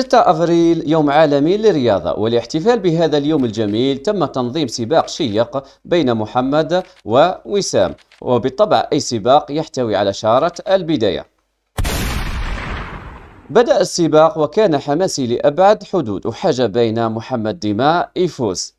6 أفريل يوم عالمي للرياضة والاحتفال بهذا اليوم الجميل تم تنظيم سباق شيق بين محمد ووسام وبالطبع أي سباق يحتوي على شارة البداية بدأ السباق وكان حماسي لأبعد حدود وحاجة بين محمد ديما يفوز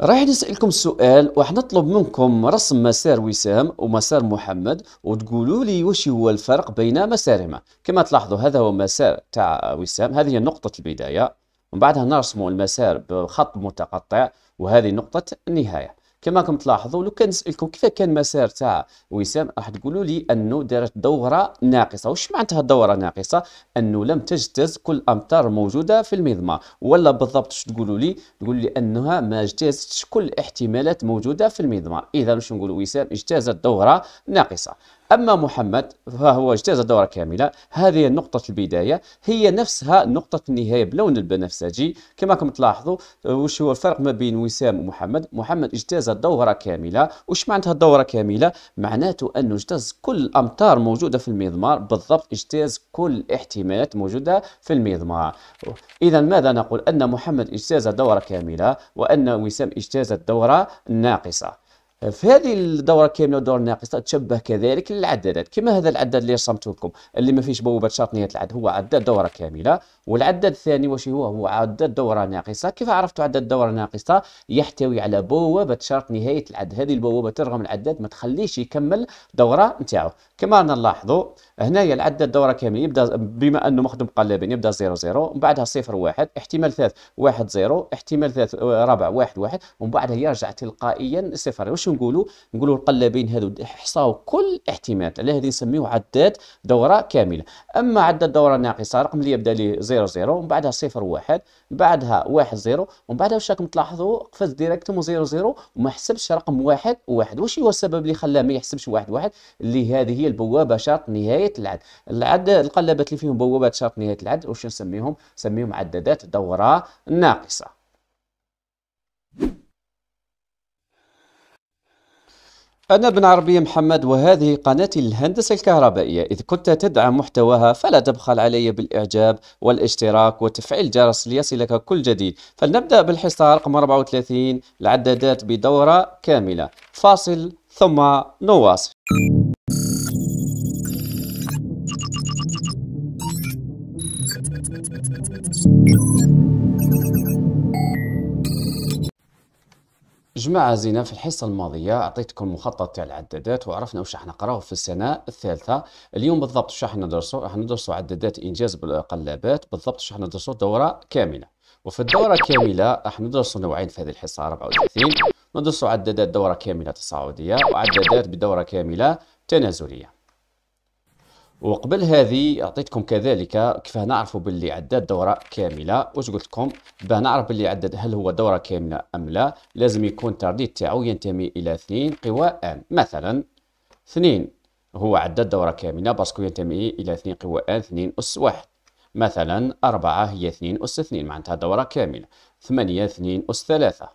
رايح نسألكم سؤال وراح نطلب منكم رسم مسار وسام ومسار محمد وتقولوا لي وش هو الفرق بين مسارهما كما تلاحظوا هذا هو مسار تاع وسام هذه هي نقطة البداية ومن بعدها نرسم المسار بخط متقطع وهذه نقطة النهاية كما راكم تلاحظوا لو كان نسالكم كيف كان مسار تاع وسام راح تقولوا لي انه دارت دوره ناقصه واش معناتها دوره ناقصه انه لم تجتاز كل امتار موجوده في المضمار ولا بالضبط واش تقولوا لي تقول لي انها ما اجتازتش كل الاحتمالات موجوده في المضمار اذا واش نقولوا وسام اجتازت دوره ناقصه أما محمد فهو اجتاز دورة كاملة هذه نقطة البداية هي نفسها نقطة النهاية بلون البنفسجي كما كم تلاحظوا وش هو الفرق ما بين وسام ومحمد محمد اجتاز دورة كاملة وش معناتها دورة كاملة معناته أنه اجتاز كل الأمتار موجودة في المضمار بالضبط اجتاز كل الاحتمالات موجودة في المضمار إذا ماذا نقول أن محمد اجتاز دورة كاملة وأن وسام اجتاز الدورة ناقصة في هذه الدوره كامله والدوره الناقصه تشبه كذلك للعدادات كما هذا العداد اللي رسمته لكم اللي ما فيش بوابه نهايه العد هو عداد دوره كامله والعداد الثاني واش هو هو عداد دوره ناقصه كيف عرفتوا عداد دوره ناقصه يحتوي على بوابه شرط نهايه العد هذه البوابه ترغم العداد ما تخليش يكمل دوره نتاعو كما نلاحظوا هنايا العداد دوره كامله يبدا بما انه مخدم قلبين يبدا 0 0 ومن بعدها 0 1 احتمال 3 1 0 احتمال 3 4 1 1 ومن بعدها يرجع تلقائيا صفر شنو نقولوا نقولوا القلابين هذو حصاو كل احتمال على هذه نسميوه عداد دوره كامله اما عداد دوره ناقصه رقم اللي يبدا لي 0 0 ومن بعدها 0 1 من بعدها 1 0 ومن بعدها واش راكم تلاحظوا قفز ديريكتوم 0 0 وما حسبش رقم 1 1 واش هو السبب اللي خلاه ما يحسبش 1 1 اللي هذه هي البوابه شرط نهايه العد العد القلابات اللي فيهم بوابات شرط نهايه العد واش نسميهم نسميهم عدادات دوره ناقصه أنا ابن عربي محمد وهذه قناتي للهندسة الكهربائية إذا كنت تدعم محتواها فلا تبخل علي بالإعجاب والاشتراك وتفعيل جرس ليصلك كل جديد فلنبدأ بالحصة رقم 34 العدادات بدورة كاملة فاصل ثم نواصل جماعة زينة في الحصة الماضية أعطيتكم مخطط تاع العدادات وعرفنا واش راح نقراوه في السنة الثالثة اليوم بالضبط واش راح ندرسو راح ندرسو عدادات إنجاز بالقلابات بالضبط واش راح ندرسو دورة كاملة وفي الدورة كاملة راح ندرسو نوعين في هذه الحصة 34 ندرسو عدادات دورة كاملة تصاعدية وعدادات بدورة كاملة تنازلية وقبل هذه أعطيتكم كذلك كيف نعرف باللي عدد دورة كاملة واش قلت لكم باه نعرف باللي عدد هل هو دورة كاملة أم لا لازم يكون الترديد تاعو ينتمي إلى اثنين قوى أن مثلا اثنين هو عدد دورة كاملة باسكو ينتمي إلى اثنين قوى أن اثنين أس واحد مثلا أربعة هي اثنين أس اثنين معنتها دورة كاملة ثمانية اثنين أس ثلاثة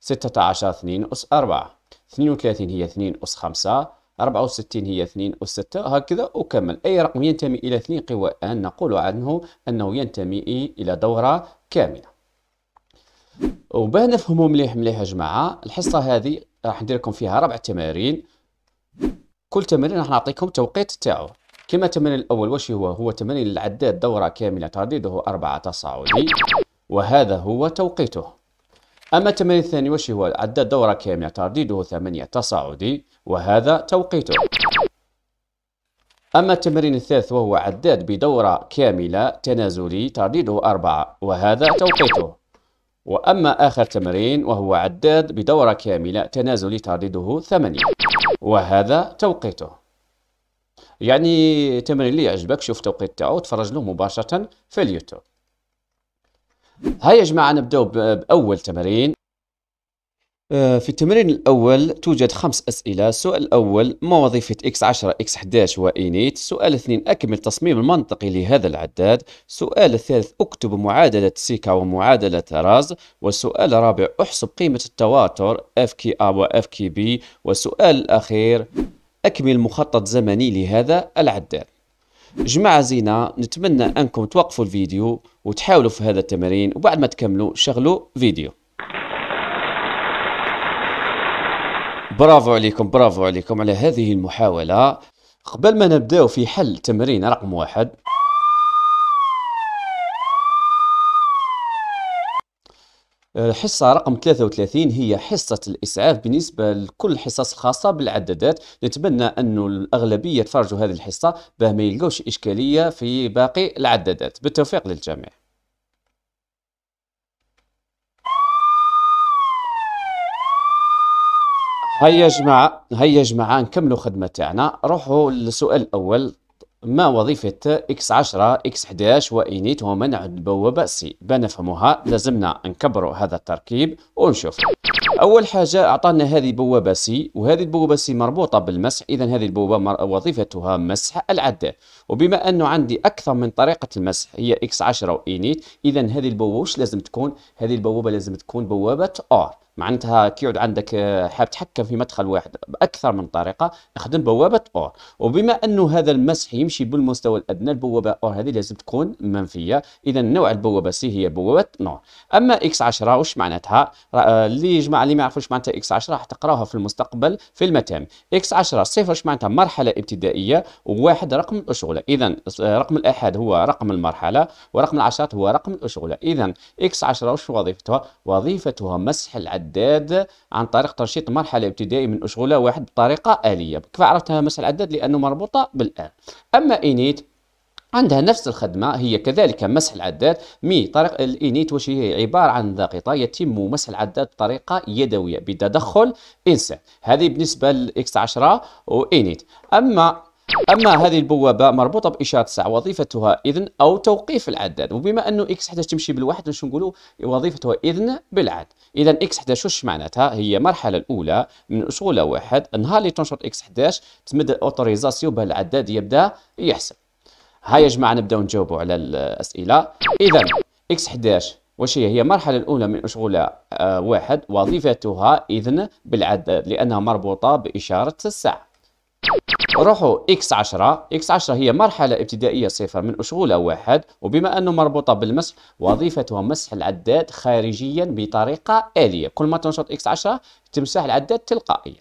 ستة عشر اثنين أس أربعة اثنين وثلاثين هي اثنين أس خمسة 64 هي 2 و6 هكذا أكمل أي رقم ينتمي إلى 2 قوى أن نقول عنه أنه ينتمي إلى دورة كاملة وبه نفهموا مليح مليح يا جماعة الحصة هذه راح ندير لكم فيها ربع تمارين كل تمرين راح نعطيكم توقيت تاعو كما التمرين الأول واش هو هو تمرين العداد دورة كاملة ترديده أربعة تصاعدي وهذا هو توقيته أما التمرين الثاني واش هو عداد دورة كاملة ترديده ثمانية تصاعدي وهذا توقيته أما التمرين الثالث وهو عداد بدورة كاملة تنازلي ترديده أربعة وهذا توقيته وأما آخر تمرين وهو عداد بدورة كاملة تنازلي ترديده ثمانية وهذا توقيته يعني تمرين اللي يعجبك شوف توقيت تاعو وتفرج له مباشرة في اليوتيوب هيا يا جماعة نبداو بأول تمرين آه، في التمرين الأول توجد خمس أسئلة السؤال الأول ما وظيفة X10 X11 Init سؤال اثنين أكمل تصميم المنطقي لهذا العداد سؤال الثالث اكتب معادلة سيكا ومعادلة راز والسؤال الرابع احسب قيمة التواتر FKA و FKB والسؤال الأخير أكمل مخطط زمني لهذا العداد جماعة زينة نتمنى أنكم توقفوا الفيديو وتحاولوا في هذا التمرين وبعد ما تكملوا شغلوا فيديو برافو عليكم برافو عليكم على هذه المحاولة قبل ما نبداو في حل تمرين رقم واحد الحصة رقم 33 هي حصة الإسعاف بالنسبة لكل الحصص الخاصة بالعدادات نتمنى أنه الأغلبية تفرجوا هذه الحصة باه ما يلقوش إشكالية في باقي العدادات بالتوفيق للجميع هيا يا جماعه هيا يا جماعه نكملوا خدمه تاعنا روحوا للسؤال الاول ما وظيفة اكس 10 اكس 11 وإنيت ومنع البوابة سي بنفهموها لازمنا نكبروا هذا التركيب ونشوف أول حاجة أعطانا هذه بوابة سي وهذه البوابة سي مربوطة بالمسح إذا هذه البوابة وظيفتها مسح العدة وبما أنه عندي أكثر من طريقة المسح هي اكس 10 وإنيت إذا هذه البوابة وش لازم تكون؟ هذه البوابة لازم تكون بوابة أور معناتها كيعود عندك آه، حاب تحكم في مدخل واحد باكثر من طريقه نخدم بوابه اور وبما انه هذا المسح يمشي بالمستوى الادنى البوابه اور هذه لازم تكون منفيه اذا نوع البوابه سي هي بوابه نور اما اكس 10 واش معناتها آه، اللي جماعه اللي ما يعرفوش معناتها اكس 10 راح تقراوها في المستقبل في المتام اكس 10 صفر واش معناتها مرحله ابتدائيه وواحد رقم الاشغله اذا رقم الاحد هو رقم المرحله ورقم العشرات هو رقم الاشغله اذا اكس 10 واش وظيفتها وظيفتها مسح العدد العداد عن طريق ترشيط مرحلة ابتدائي من أشغلة واحد بطريقة آلية كيف عرفتها مثل العداد لأنه مربوطة بالآن أما إنيت عندها نفس الخدمة هي كذلك مسح العداد مي طريق الإنيت واش هي عبارة عن ضاغطة يتم مسح العداد بطريقة يدوية بتدخل إنسان هذه بالنسبة لإكس 10 وإنيت أما أما هذه البوابة مربوطة بإشارة الساعة وظيفتها إذن أو توقيف العداد وبما أنه إكس حتى تمشي بالواحد واش نقولوا وظيفتها إذن بالعد اذا اكس 11 واش معناتها هي المرحله الاولى من اصول واحد النهار اللي تنشر اكس 11 تمد الاوتوريزاسيون بها العداد يبدا يحسب هيا يا جماعه نبداو نجاوبوا على الاسئله اذا اكس 11 واش هي هي المرحلة الأولى من أشغلة آه، واحد وظيفتها إذن بالعداد لأنها مربوطة بإشارة الساعة روحوا اكس 10 اكس 10 هي مرحلة ابتدائية صفر من أشغولة واحد وبما أنه مربوطة بالمسح وظيفتها مسح العداد خارجيا بطريقة آلية كل ما تنشط اكس 10 تمسح العداد تلقائيا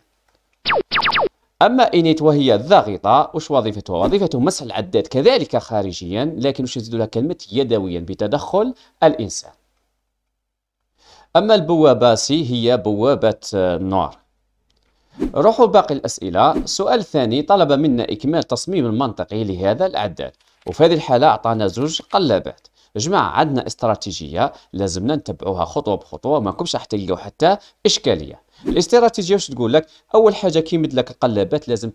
أما إنيت وهي الضاغطة وش وظيفتها؟ وظيفتها مسح العداد كذلك خارجيا لكن وش لها كلمة يدويا بتدخل الإنسان أما البوابة سي هي بوابة النار روحوا باقي الأسئلة السؤال الثاني طلب منا إكمال تصميم المنطقي لهذا العداد وفي هذه الحالة أعطانا زوج قلابات جماعة عندنا استراتيجية لازمنا نتبعوها خطوة بخطوة ما كمش راح تلقاو حتى إشكالية الاستراتيجيه واش تقول لك اول حاجه كيمد لك القلابات لازم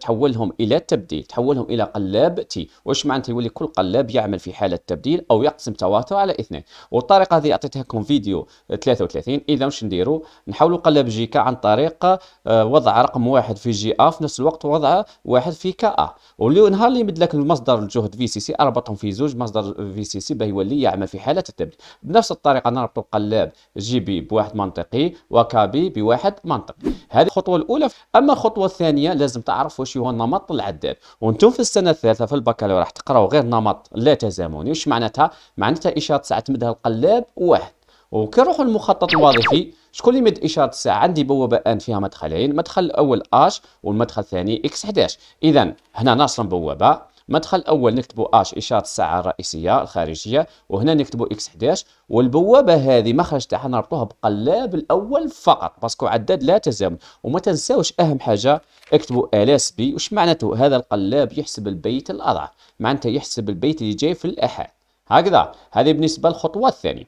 تحولهم الى تبديل تحولهم الى قلاب تي واش معناتها يولي كل قلاب يعمل في حاله تبديل او يقسم تواتر على اثنين والطريقه هذه اعطيتها لكم فيديو 33 اذا واش نديروا نحولوا قلاب جي كا عن طريق آه، وضع رقم واحد في جي ا في نفس الوقت وضع واحد في كا ا والنهار اللي يمد لك المصدر الجهد في سي سي اربطهم في زوج مصدر في سي سي باه يولي يعمل في حاله التبديل بنفس الطريقه نربطوا قلاب جي بي بواحد منطقي وكا بواحد منطق هذه الخطوه الاولى اما الخطوه الثانيه لازم تعرف واش هو النمط العداد وانتم في السنه الثالثه في البكالوريا راح تقراو غير نمط لا تزامني واش معناتها معناتها اشاره ساعه تمدها القلاب واحد وكي نروحوا للمخطط الوظيفي شكون اللي مد اشاره الساعه عندي بوابه ان فيها مدخلين المدخل الاول اش والمدخل الثاني اكس 11 اذا هنا ناصر بوابه مدخل الاول نكتبوا اش اشاره الساعه الرئيسيه الخارجيه وهنا نكتبوا اكس 11 والبوابه هذه مخرج تاعها نربطوها بقلاب الاول فقط باسكو عداد لا تزامن وما تنساوش اهم حاجه اكتبوا الاس بي وش معناته هذا القلاب يحسب البيت الاضعف معناته يحسب البيت اللي جاي في الاحاد هكذا هذه بالنسبه للخطوه الثانيه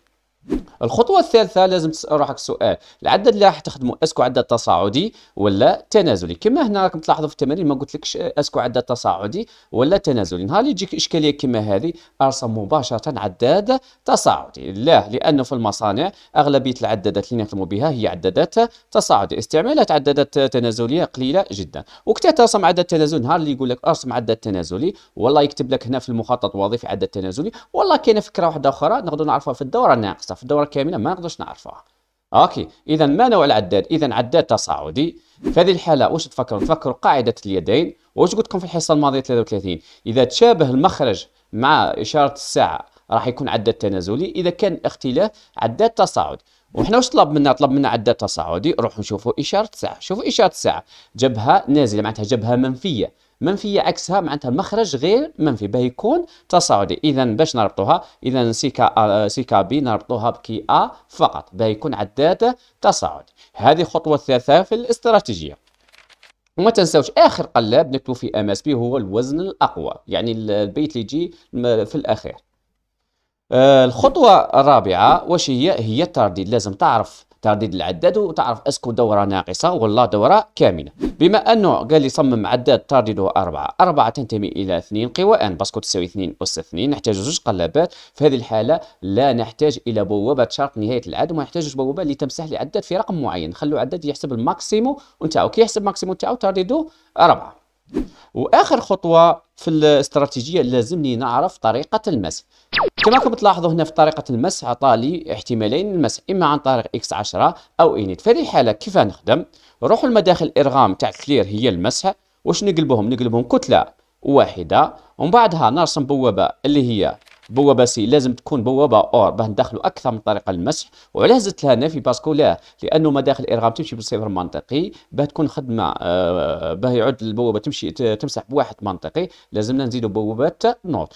الخطوة الثالثة لازم تسأل روحك سؤال العدد اللي راح تخدمه اسكو عدد تصاعدي ولا تنازلي كما هنا راكم تلاحظوا في التمارين ما قلت لكش اسكو عدد تصاعدي ولا تنازلي نهار اللي تجيك إشكالية كما هذه ارسم مباشرة عداد تصاعدي لا لأنه في المصانع أغلبية العدادات اللي نخدموا بها هي عدادات تصاعدي استعمالات عدادات تنازلية قليلة جدا وقتها ترسم عدد تنازلي نهار اللي يقول لك ارسم عدد تنازلي والله يكتب لك هنا في المخطط الوظيفي عدد تنازلي والله كاينه فكرة واحدة أخرى نقدر نعرفها في الدورة الناقصة في الدوره كامله ما نقدرش نعرفوها اوكي اذا ما نوع العداد اذا عداد تصاعدي في هذه الحاله واش تفكروا تفكروا قاعده اليدين واش قلت لكم في الحصه الماضيه 33 اذا تشابه المخرج مع اشاره الساعه راح يكون عداد تنازلي اذا كان اختلاف عداد تصاعدي وحنا واش طلب منا طلب منا عداد تصاعدي روحوا نشوفوا اشاره الساعه شوفوا اشاره الساعه جبهه نازله معناتها جبهه منفيه منفيه عكسها معناتها المخرج غير منفي باه يكون تصاعدي اذا باش نربطوها اذا سي كا آه، سي كا بي نربطوها بكي ا فقط باه يكون عداد تصاعدي هذه خطوه الثالثة في الاستراتيجيه وما تنساوش اخر قلاب نكتبو في ام اس بي هو الوزن الاقوى يعني البيت اللي يجي في الاخير آه الخطوه الرابعه واش هي هي الترديد لازم تعرف ترديد العداد وتعرف اسكو دوره ناقصه ولا دوره كامله بما انه قال لي صمم عداد ترديده أربعة أربعة تنتمي إلى اثنين ان باسكو تساوي اثنين أس اثنين نحتاج زوج قلابات في هذه الحالة لا نحتاج إلى بوابة شرط نهاية العدد وما نحتاجش بوابة اللي تمسح لي عداد في رقم معين نخلو عداد يحسب الماكسيمو نتاعو كي يحسب الماكسيمو نتاعو ترديده أربعة واخر خطوه في الاستراتيجيه لازمني نعرف طريقه المسح كما راكم تلاحظوا هنا في طريقه المسح عطى لي احتمالين المسح اما عن طريق اكس 10 او انيت في هذه الحاله كيف نخدم نروح لمداخل الارغام تاع كلير هي المسح واش نقلبهم نقلبهم كتله واحده ومن بعدها نرسم بوابه اللي هي بوابه سي لازم تكون بوابه اور باه ندخلوا اكثر من طريقه المسح وعلاه زدت لها نفي باسكو لا لانه مداخل الارغام تمشي بصفر منطقي باه تكون خدمه آه، باه يعود البوابه تمشي تمسح بواحد منطقي لازمنا نزيدوا بوابات نوت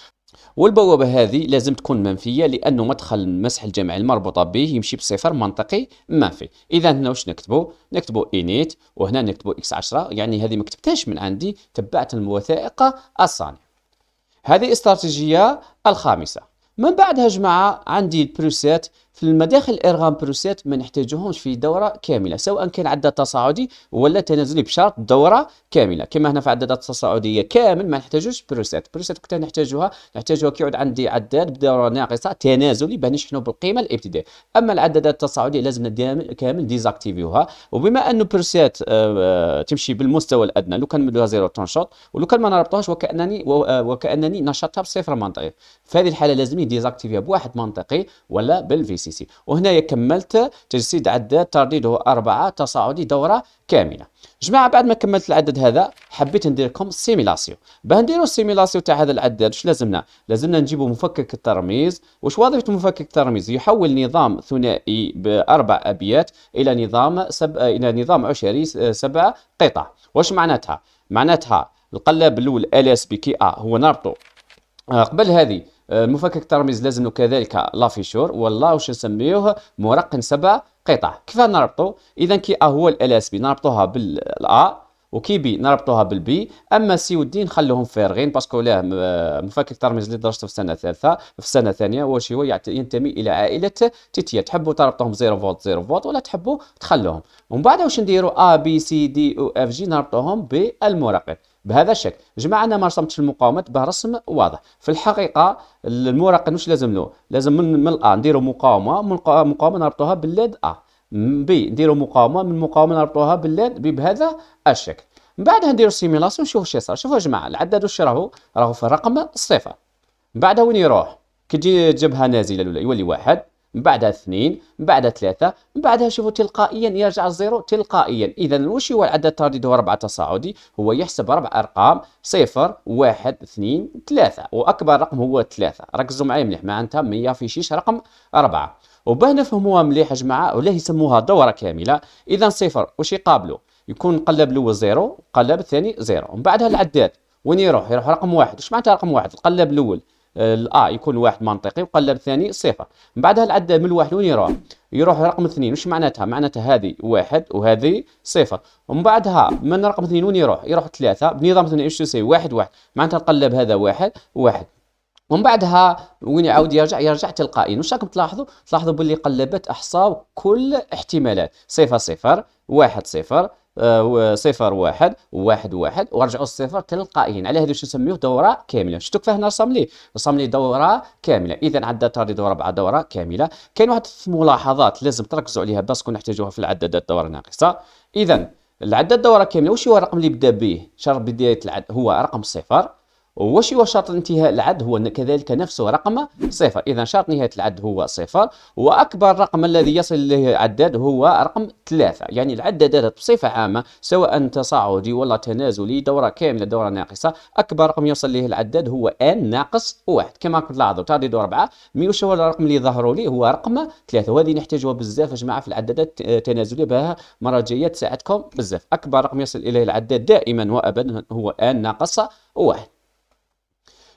والبوابة هذه لازم تكون منفية لأنه مدخل مسح الجمع المربوطة به يمشي بصفر منطقي منفي إذا هنا واش نكتبو نكتبو إنيت وهنا نكتبو إكس 10 يعني هذه ما كتبتهاش من عندي تبعت الوثائق الصانع هذه استراتيجية الخامسة من بعدها جماعة عندي البروسيت في المداخل الارغام بروسيت ما نحتاجوهمش في دوره كامله سواء كان عدد تصاعدي ولا تنازلي بشرط دوره كامله كما هنا في عدد تصاعديه كامل ما نحتاجوش بروسيت بروسيت كنت نحتاجوها نحتاجوها كي يعود عندي عداد بدوره ناقصه تنازلي باش نشحنوا بالقيمه الابتدائيه اما العدادات التصاعديه لازم كامل ديزاكتيفيوها وبما انه بروسيت آه، آه، تمشي بالمستوى الادنى لو كان مدوها زيرو تنشط ولو كان ما نربطوهاش وكانني آه، وكانني نشطتها بصفر منطقي فهذه الحاله لازم ديزاكتيفيها بواحد منطقي ولا بالفي سي سي وهنايا كملت تجسيد عداد ترديده أربعة تصاعدي دورة كاملة جماعة بعد ما كملت العدد هذا حبيت ندير لكم سيميلاسيو باه نديرو السيميلاسيو تاع هذا العداد واش لازمنا لازمنا نجيبو مفكك الترميز واش وظيفة مفكك الترميز يحول نظام ثنائي بأربع أبيات إلى نظام سب... إلى نظام عشري سبع قطع واش معناتها معناتها القلاب الاول ال اس بي كي ا هو نربطو آه، قبل هذه المفكك آه، ترمز لازم كذلك لافيشور والله واش نسميوه مرقم سبع قطع كيف نربطو اذا كي ا هو ال اس بي نربطوها بالا وكي بي نربطوها بالبي اما سي ودي نخلوهم فارغين باسكو لا آه، مفكك ترمز اللي درسته في السنه الثالثه في السنه الثانيه واش هو ينتمي الى عائله تيتيا تحبوا تربطوهم 0 فولت 0 فولت ولا تحبوا تخلوهم ومن بعد واش نديروا ا بي سي دي او اف جي نربطوهم بالمراقب بهذا الشكل جماعه انا ما رسمتش المقاومات برسم واضح في الحقيقه المراقب واش لازم له لازم من, من الان نديروا مقاومه من مقاومه نربطوها بالليد ا بي نديروا مقاومه من مقاومه نربطوها بالليد بي بهذا الشكل من بعدها نديروا سيميلاسيون نشوفوا شي يصير شوفوا يا جماعه العدد واش راهو راهو في الرقم صفر من بعدها وين يروح كي تجي جبهه نازله الاولى يولي واحد من بعدها اثنين من بعدها ثلاثة من بعدها شوفوا تلقائيا يرجع الزيرو تلقائيا إذا واش هو العدد التردد هو ربعة تصاعدي هو يحسب ربع أرقام صفر واحد اثنين ثلاثة وأكبر رقم هو ثلاثة ركزوا معايا مليح معناتها ما يافيشيش رقم أربعة وباه نفهموها مليح يا جماعة ولا يسموها دورة كاملة إذا صفر واش يقابلو يكون قلب الأول زيرو قلب الثاني زيرو من بعدها العداد وين يروح يروح رقم واحد واش معناتها رقم واحد القلب الأول الا آه، آه، يكون واحد منطقي وقلب الثاني صفر من بعدها العد من الواحد وين يروح يروح رقم اثنين وش معناتها معناتها هذه واحد وهذه صفر ومن بعدها من رقم اثنين وين يروح يروح ثلاثة بنظام اثنين ايش تساوي واحد واحد معناتها نقلب هذا واحد واحد ومن بعدها وين يعاود يرجع يرجع تلقائيا واش راكم تلاحظوا تلاحظوا باللي قلبت احصاء كل احتمالات صفر صفر واحد صفر صفر واحد واحد واحد ورجعوا الصفر تلقائيا على هذا شنو نسميوه دوره كامله شفتوا هنا رسم لي رسم لي دوره كامله اذا عدات هذه دوره بعد دوره كامله كاين واحد الملاحظات لازم تركزوا عليها باسكو نحتاجوها في العدادات دوره ناقصه اذا العداد دوره كامله واش هو الرقم اللي بدا به شرط بدايه العد هو رقم صفر واش هو شرط انتهاء العد هو كذلك نفسه رقم صفر إذا شرط نهاية العد هو صفر وأكبر رقم الذي يصل إليه العداد هو رقم ثلاثة يعني العدادات بصفة عامة سواء تصاعدي ولا تنازلي دورة كاملة دورة ناقصة أكبر رقم يوصل إليه العداد هو ان ناقص واحد كما كنت لاحظوا تاع مي أربعة هو الرقم اللي ظهروا لي هو رقم ثلاثة وهذه نحتاجوها بزاف يا جماعة في العدادات التنازلية بها مرة جاية تساعدكم بزاف أكبر رقم يصل إليه العداد دائما وأبدا هو ان ناقص واحد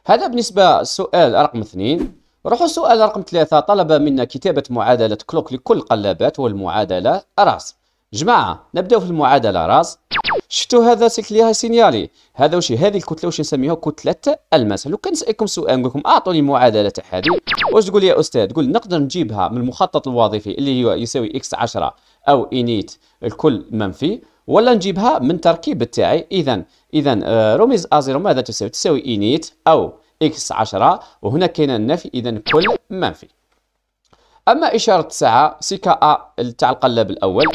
هذا بالنسبة للسؤال رقم اثنين روحوا السؤال رقم ثلاثة طلب منا كتابة معادلة كلوك لكل قلابات والمعادلة راس جماعة نبداو في المعادلة راس شفتوا هذا سيكليها سينيالي هذا واش هذه الكتله واش نسميها كتله الماس لو كان نسالكم سؤال نقول لكم اعطوني المعادله تاع هذه واش تقول يا استاذ تقول نقدر نجيبها من المخطط الوظيفي اللي هو يساوي اكس 10 او انيت الكل منفي ولا نجيبها من تركيب تاعي اذا اذا ا آه، ازيرو ماذا تساوي تساوي انيت او اكس 10 وهنا كاين النفي اذا كل منفي اما اشاره الساعه سي كا ا تاع القلب الاول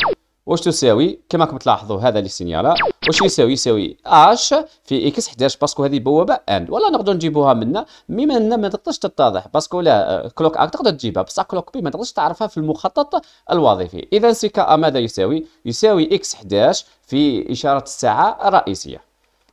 واش تساوي كما راكم تلاحظوا هذا لي سينيالا واش يساوي يساوي اش في اكس 11 باسكو هذه بوابه اند ولا نقدر نجيبوها منا مما ان ما تقدرش تتضح باسكو لا آه، كلوك اك تقدر تجيبها بصح كلوك بي ما تقدرش تعرفها في المخطط الوظيفي اذا سي كا ماذا يساوي يساوي اكس 11 في اشاره الساعه الرئيسيه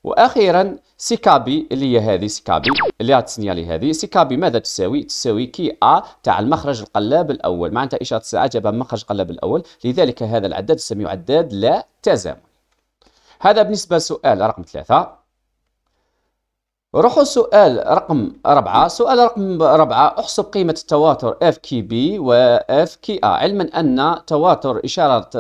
واخيرا سيكابي اللي هي هذه سيكابي اللي غتسنيالي هذه سيكابي ماذا تساوي تساوي كي ا تاع المخرج القلاب الاول معناتها اشاره الساعه جابها مخرج القلاب الاول لذلك هذا العداد نسميه عداد لا تزامن هذا بالنسبه لسؤال رقم ثلاثة روحوا سؤال رقم أربعة سؤال رقم أربعة احسب قيمة التواتر اف كي بي و اف كي ا علما أن تواتر إشارة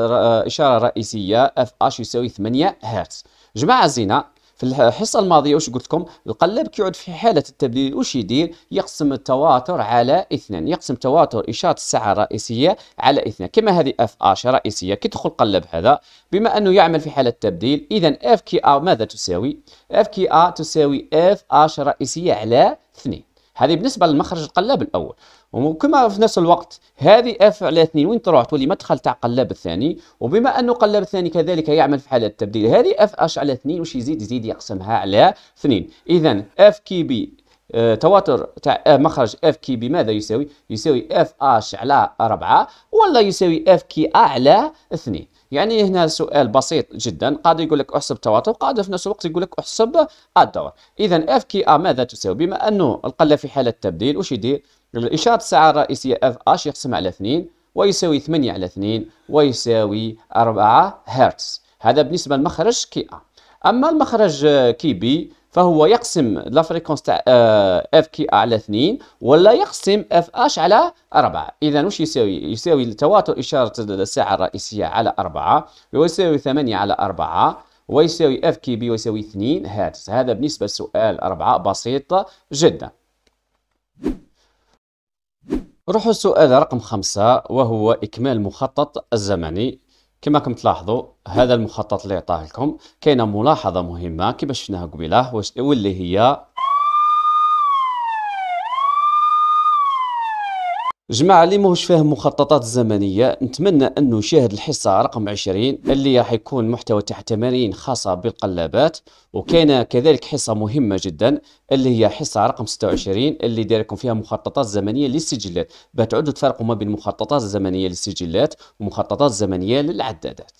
إشارة رئيسية اف اش يساوي 8 هرتز جماعة زينة في الحصه الماضيه واش قلت لكم القلب كيعود في حاله التبديل واش يدير يقسم التواتر على اثنان يقسم تواتر اشاره الساعه الرئيسيه على اثنان كما هذه اف اش رئيسيه كي تدخل القلب هذا بما انه يعمل في حاله التبديل اذا اف كي ا ماذا تساوي اف كي ا تساوي اف اش رئيسيه على اثنين هذه بالنسبه للمخرج القلب الاول وكما في نفس الوقت هذه اف على 2 وين تروح تولي مدخل تاع قلاب الثاني وبما انه قلاب الثاني كذلك يعمل في حاله التبديل هذه اف اش على 2 واش يزيد يزيد يقسمها على 2 اذا اف كي بي آه، تواتر تاع آه، مخرج اف كي بي ماذا يساوي؟ يساوي اف اش على 4 ولا يساوي اف كي ا على 2 يعني هنا سؤال بسيط جدا قاعد يقول لك احسب تواتر قاعد في نفس الوقت يقول لك احسب الدور اذا اف كي ا ماذا تساوي بما انه القله في حاله تبديل واش يدير الإشارة الساعة الرئيسية اف اش يقسم على 2 ويساوي 8 على 2 ويساوي 4 هرتز هذا بالنسبة لمخرج كي أ أما المخرج كي بي فهو يقسم لا فريكونس تاع اف كي على 2 ولا يقسم اف اش على 4 اذا واش يساوي يساوي تواتر اشاره الساعه الرئيسيه على 4 ويساوي 8 على 4 ويساوي اف كي بي ويساوي 2 هرتز هذا بالنسبه لسؤال 4 بسيط جدا نروحوا السؤال رقم خمسة وهو إكمال مخطط الزمني كما كم تلاحظوا هذا المخطط اللي عطاه لكم كاينه ملاحظه مهمه كما شفناها قبيله واللي هي جماعة اللي ماهوش فاهم مخططات الزمنية نتمنى أنه يشاهد الحصة رقم 20 اللي راح يكون محتوى تحت تمارين خاصة بالقلابات وكان كذلك حصة مهمة جدا اللي هي حصة رقم 26 اللي داير لكم فيها مخططات زمنية للسجلات تعودوا تفرقوا ما بين مخططات زمنية للسجلات ومخططات زمنية للعدادات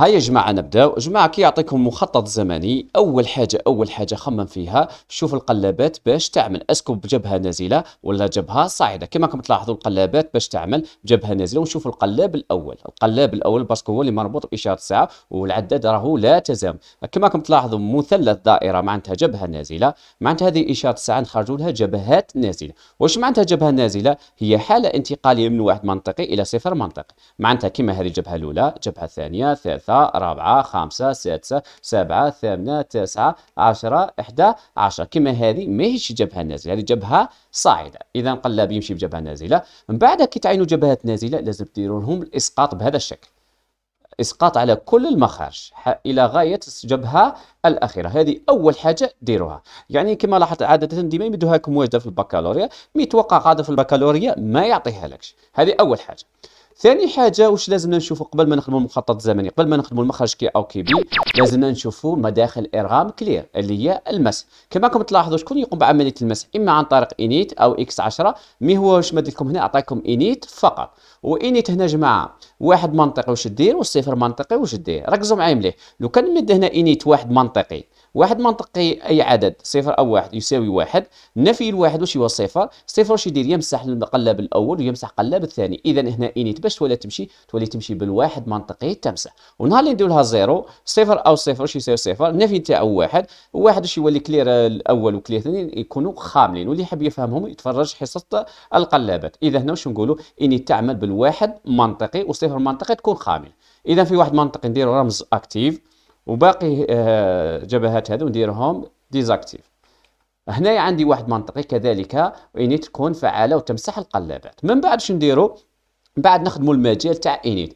هيا يا جماعه نبداو جماعه كي يعطيكم مخطط زمني اول حاجه اول حاجه خمم فيها شوف القلابات باش تعمل اسكو بجبهه نازله ولا جبهه صاعده كما راكم تلاحظوا القلابات باش تعمل جبهه نازله ونشوف القلاب الاول القلاب الاول باسكو هو اللي مربوط باشاره الساعه والعداد راهو لا تزام كما راكم تلاحظوا مثلث دائره معناتها جبهه نازله معناتها هذه اشاره الساعه نخرجوا لها جبهات نازله واش معناتها جبهه نازله هي حاله انتقاليه من واحد منطقي الى صفر منطقي معناتها كما هذه الجبهه الاولى جبهه ثانيه ثالثه ثلاثة رابعة خمسة سادسة سبعة ثامنة تسعة عشرة إحدى عشرة كما هذه ماهيش جبهة نازلة هذه جبهة صاعدة إذا قلاب يمشي بجبهة نازلة من بعد كي تعينوا جبهات نازلة لازم تديروا لهم الإسقاط بهذا الشكل اسقاط على كل المخارج الى غايه الجبهه الاخيره هذه اول حاجه ديروها يعني كما لاحظت عاده ديما يمدوها لكم واجده في البكالوريا ميتوقع قاعده في البكالوريا ما يعطيها لكش هذه اول حاجه ثاني حاجه واش لازمنا نشوفوا قبل ما نخدموا المخطط الزمني قبل ما نخدموا المخرج كي او كي بي لازمنا نشوفوا مداخل ارغام كلير اللي هي المسح كما راكم تلاحظوا شكون يقوم بعمليه المسح اما عن طريق انيت او اكس 10 مي هو واش مدلكم هنا عطاكم انيت فقط وانيت هنا جماعه واحد منطقي واش دير والصفر منطقي واش دير ركزوا معايا مليح لو كان مد هنا انيت واحد منطقي واحد منطقي اي عدد صفر او واحد يساوي واحد نفي الواحد واش هو صفر صفر واش يدير يمسح القلاب الاول ويمسح القلاب الثاني اذا هنا انيت باش تولي تمشي تولي تمشي بالواحد منطقي تمسح ونهار اللي نديرولها زيرو صفر او صفر واش يساوي صفر نفي تاعو واحد واحد واش يولي كلير الاول وكلير الثاني يكونوا خاملين واللي يحب يفهمهم يتفرج حصه القلابات اذا هنا واش نقولوا انيت تعمل بالواحد منطقي وصفر منطقي تكون خامل اذا في واحد منطقي نديرو رمز اكتيف وباقي آه، جبهات هذو نديرهم ديزاكتيف هنايا عندي واحد منطقي كذلك انيت تكون فعاله وتمسح القلابات من بعد شنو نديرو من بعد نخدموا المجال تاع انيت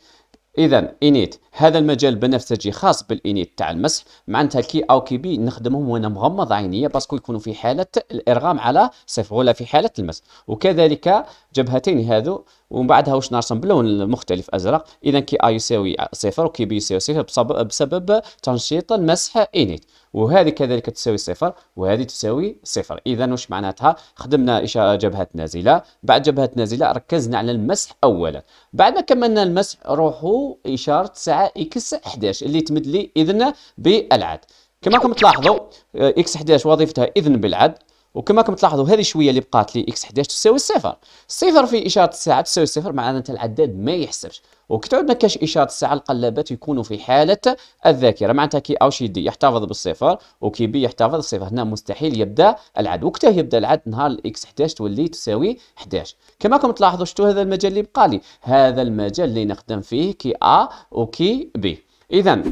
اذا انيت هذا المجال البنفسجي خاص بالانيت تاع المسح معناتها كي او كي بي نخدمهم وانا مغمض عينيا باسكو يكونوا في حاله الارغام على صفر ولا في حاله المسح وكذلك جبهتين هذو ومن بعدها واش نرسم باللون المختلف ازرق اذا كي ا يساوي صفر وكي بي يساوي صفر بسبب, بسبب تنشيط المسح انيت وهذه كذلك تساوي صفر وهذه تساوي صفر اذا واش معناتها خدمنا اشاره جبهات نازله بعد جبهات نازله ركزنا على المسح اولا بعد ما كملنا المسح روحوا اشاره ساعه اكس 11 اللي تمد لي اذن بالعد كما راكم تلاحظوا اكس 11 وظيفتها اذن بالعد وكما راكم تلاحظوا هذه شويه اللي بقات لي اكس 11 تساوي الصفر الصفر في اشاره الساعه تساوي الصفر معناتها العداد ما يحسبش وكي تعود ما كاش اشاره الساعه القلابات يكونوا في حاله الذاكره معناتها كي او شي دي يحتفظ بالصفر وكي بي يحتفظ بالصفر هنا مستحيل يبدا العد وقتها يبدا العد نهار الاكس 11 تولي تساوي 11 كما راكم تلاحظوا شتو هذا المجال اللي بقى لي هذا المجال اللي نخدم فيه كي ا وكي بي اذا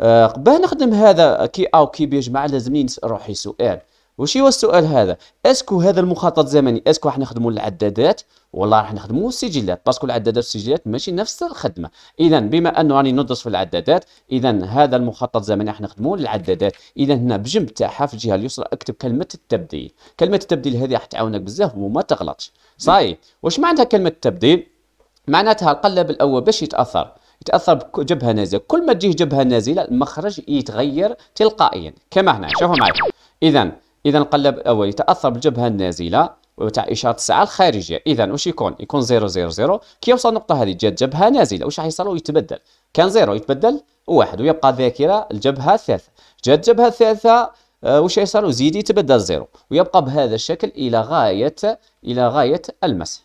آه باه نخدم هذا كي ا وكي بي يا جماعه لازمني نسال روحي سؤال واش هو السؤال هذا اسكو هذا المخطط الزمني اسكو راح نخدموا العدادات ولا راح نخدموا السجلات باسكو العدادات والسجلات ماشي نفس الخدمه اذا بما انه راني ندرس في العدادات اذا هذا المخطط الزمني راح نخدموا العدادات اذا هنا بجنب تاعها في الجهه اليسرى اكتب كلمه التبديل كلمه التبديل هذه راح تعاونك بزاف وما تغلطش صاي واش معناتها كلمه التبديل معناتها القلب الاول باش يتاثر يتاثر بجبهه نازله كل ما تجيه جبهه نازله المخرج يتغير تلقائيا كما هنا شوفوا معي اذا إذا قلب او يتاثر بالجبهة النازلة تاع إشارة الساعة الخارجية إذا واش يكون يكون 0 0 0 كي يوصل النقطة هذه جات جبهة نازلة واش راح يصير يتبدل كان 0 يتبدل واحد ويبقى ذاكرة الجبهة الثالثة جات جبهه الثالثة آه، واش يصير زيد يتبدل زيرو ويبقى بهذا الشكل الى غايه الى غايه المسح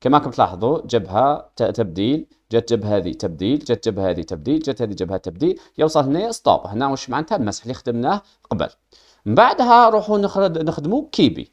كما راكم تلاحظوا جبهه تبديل جات جبهه هذه تبديل جات جبهه هذه تبديل جات هذه جبهه تبديل يوصل هنا ستوب هنا واش معناتها المسح اللي خدمناه قبل من بعدها نروحو نخدمو كيبي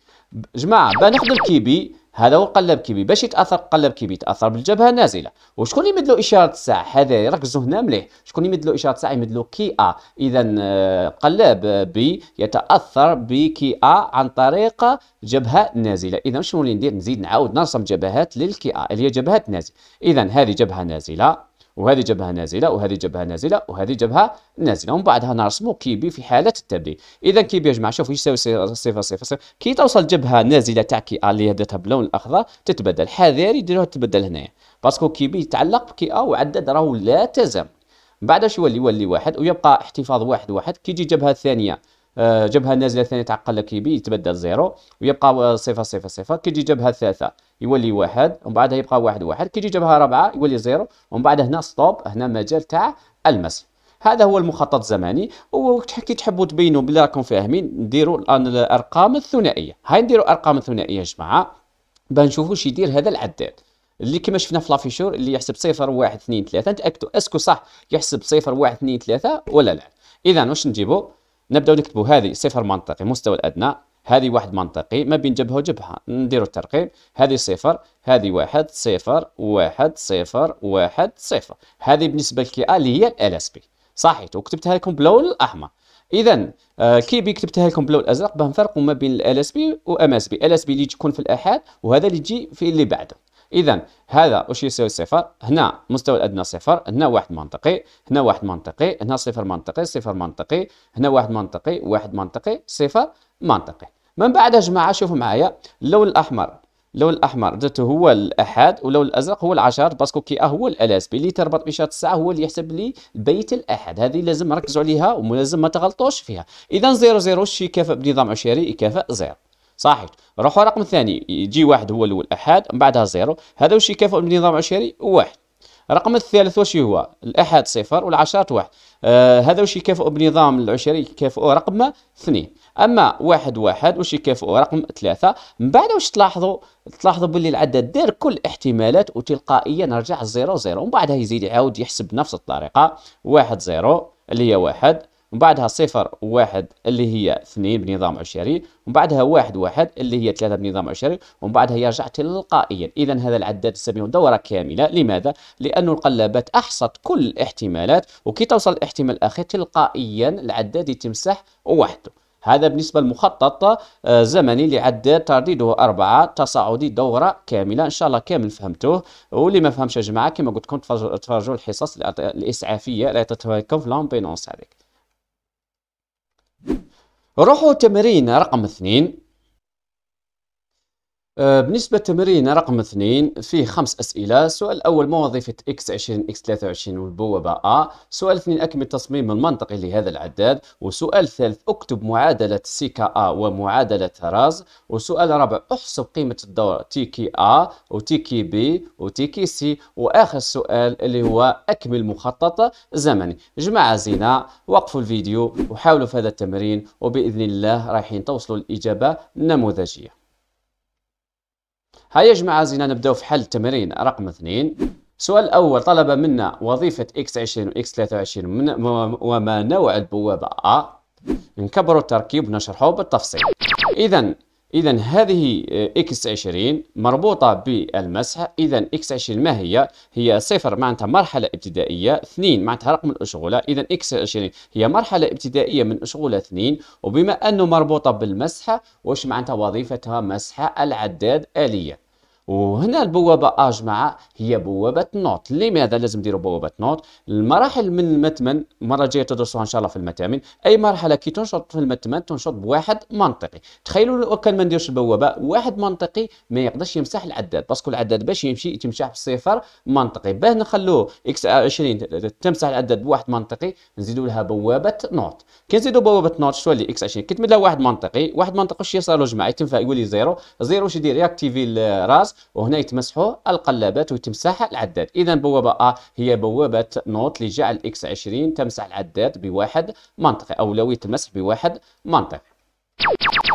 جماعه بنخدم كيبي هذا هو قلب كيبي باش يتاثر قلب كيبي يتاثر بالجبهه النازله وشكون اللي يمدلو اشاره الساعه هذا ركزو هنا مليح شكون اللي يمدلو اشاره الساعه يمدلو كي ا اذا آه، قلب بي يتاثر بكي ا عن طريق جبهه نازله اذا شنو اللي ندير نزيد نعاود نرسم جبهات للكي ا اللي هي جبهات نازله اذا هذه جبهه نازله وهذه جبهة نازلة وهذه جبهة نازلة وهذه جبهة نازلة ومن بعدها نرسمو كي بي في حالة التبديل إذا كي بي يا جماعة شوفوا ايش يساوي صفر صفر صفر كي توصل جبهة نازلة تاع كي أ اللي هدتها باللون الأخضر تتبدل حذاري ديروها تتبدل هنايا باسكو كي بي يتعلق بكي أ وعدد راهو لا تزم بعد شو يولي يولي واحد ويبقى احتفاظ واحد واحد كي تجي جبهة ثانية آه، جبهه نازله ثاني تعقل لك بي يتبدل زيرو ويبقى صفر صفر صفر كي تجي جبهه ثلاثه يولي واحد ومن بعدها يبقى واحد واحد كي تجي جبهه رابعه يولي زيرو ومن بعد هنا ستوب هنا مجال تاع المسح هذا هو المخطط الزمني وكي تحبوا تبينوا بلي راكم فاهمين نديروا الان الارقام الثنائيه هاي نديروا ارقام ثنائيه يا جماعه بنشوفوا واش يدير هذا العداد اللي كما شفنا في لافيشور اللي يحسب صفر واحد اثنين ثلاثة نتأكدوا اسكو صح يحسب صفر واحد اثنين ثلاثة ولا لا إذا واش نجيبوا نبداو نكتبو هذه صفر منطقي مستوى الادنى هذه واحد منطقي ما بين جبهه وجبهه نديرو الترقيم هذه صفر هذه واحد صفر واحد صفر واحد صفر هذه بالنسبه لكي ا آه، اللي هي ال اس بي صحيت وكتبتها لكم باللون الاحمر اذا آه، كي بي كتبتها لكم باللون الازرق باه نفرقوا ما بين ال اس بي وام اس بي ال اس بي اللي تكون في الاحاد وهذا اللي تجي في اللي بعده اذا هذا واش يساوي صفر هنا مستوى الادنى صفر هنا واحد منطقي هنا واحد منطقي هنا صفر منطقي صفر منطقي هنا واحد منطقي واحد منطقي صفر منطقي من بعد يا جماعه شوفوا معايا اللون الاحمر اللون الاحمر درته هو الاحد واللون الازرق هو العشر باسكو كي هو الالاس بي اللي تربط بشهر الساعه هو اللي يحسب لي بيت الاحد هذه لازم نركزوا عليها ولازم ما تغلطوش فيها اذا 00 شي يكافئ بنظام عشري يكافئ زيرو صحيح نروحوا رقم ثاني يجي واحد هو الاول احد من بعدها زيرو هذا واش يكافئ النظام العشري واحد رقم الثالث واش هو الاحد صفر والعشرات واحد آه هذا واش يكافئ بنظام العشري يكافئ رقم اثنين اما واحد واحد واش يكافئ رقم ثلاثة من بعد واش تلاحظوا تلاحظوا باللي العدد دار كل الاحتمالات وتلقائيا رجع زيرو زيرو ومن بعدها يزيد يعاود يحسب بنفس الطريقة واحد زيرو اللي هي واحد ومن بعدها صفر واحد اللي هي اثنين بنظام عشري ومن بعدها واحد واحد اللي هي ثلاثة بنظام عشري ومن بعدها يرجع تلقائيا إذا هذا العداد نسميه دورة كاملة لماذا؟ لأن القلابات أحصت كل الاحتمالات وكي توصل الاحتمال الأخير تلقائيا العداد يتمسح وحده هذا بالنسبة للمخطط آه، زمني لعداد ترديده أربعة تصاعدي دورة كاملة إن شاء الله كامل فهمتوه واللي ما فهمش يا جماعة كما قلت لكم تفرجوا الحصص الإسعافية اللي عطيتها لكم في لامبينونس هذيك روحوا تمرين رقم اثنين آه، بالنسبة لتمرين رقم اثنين فيه خمس أسئلة، السؤال الأول ما وظيفة x 20 x 23 والبوابة A، السؤال اثنين أكمل تصميم المنطقي لهذا العداد، والسؤال الثالث اكتب معادلة سيكا A ومعادلة راز، والسؤال رابع احسب قيمة الدورة وتي كي بي وتي كي سي، وآخر سؤال اللي هو أكمل مخطط زمني، جماعة زينة وقفوا الفيديو وحاولوا في هذا التمرين وبإذن الله رايحين توصلوا لإجابة نموذجية. ها يا جماعة زينا نبداو في حل تمرين رقم اثنين السؤال الأول طلب منا وظيفه اكس X20 و X23 من وما نوع البوابة ا نكبروا التركيب ونشرحه بالتفصيل إذا إذا هذه آه، إكس 20 مربوطة بالمسح، إذا إكس 20 ما هي؟ هي صفر معناتها مرحلة ابتدائية، اثنين معناتها رقم الأشغولة، إذا إكس 20 هي مرحلة ابتدائية من أشغولة اثنين، وبما أنه مربوطة بالمسح، واش معناتها وظيفتها مسح العداد آلية. وهنا البوابة أ هي بوابة نوت لماذا لازم نديروا بوابة نوت المراحل من المتمن المرة الجاية تدرسوها إن شاء الله في المتامن أي مرحلة كي تنشط في المتمن تنشط بواحد منطقي تخيلوا لو كان ما نديرش البوابة واحد منطقي ما يقدرش يمسح العداد باسكو العداد باش يمشي يتمسح بالصفر منطقي باه نخلوه اكس 20 آه تمسح العداد بواحد منطقي نزيدوا لها بوابة نوت كي نزيدوا بوابة نوت شو اللي اكس 20 كي تمد لها واحد منطقي واحد منطقي واش يصير له يتم يتنفع يولي زيرو زيرو واش يدير ياكتيفي الراس وهنا يتمسحوا القلابات وتمسح العداد اذا بوابه ا هي بوابه نوت لجعل اكس 20 تمسح العداد بواحد منطقي لو يتمسح بواحد منطقي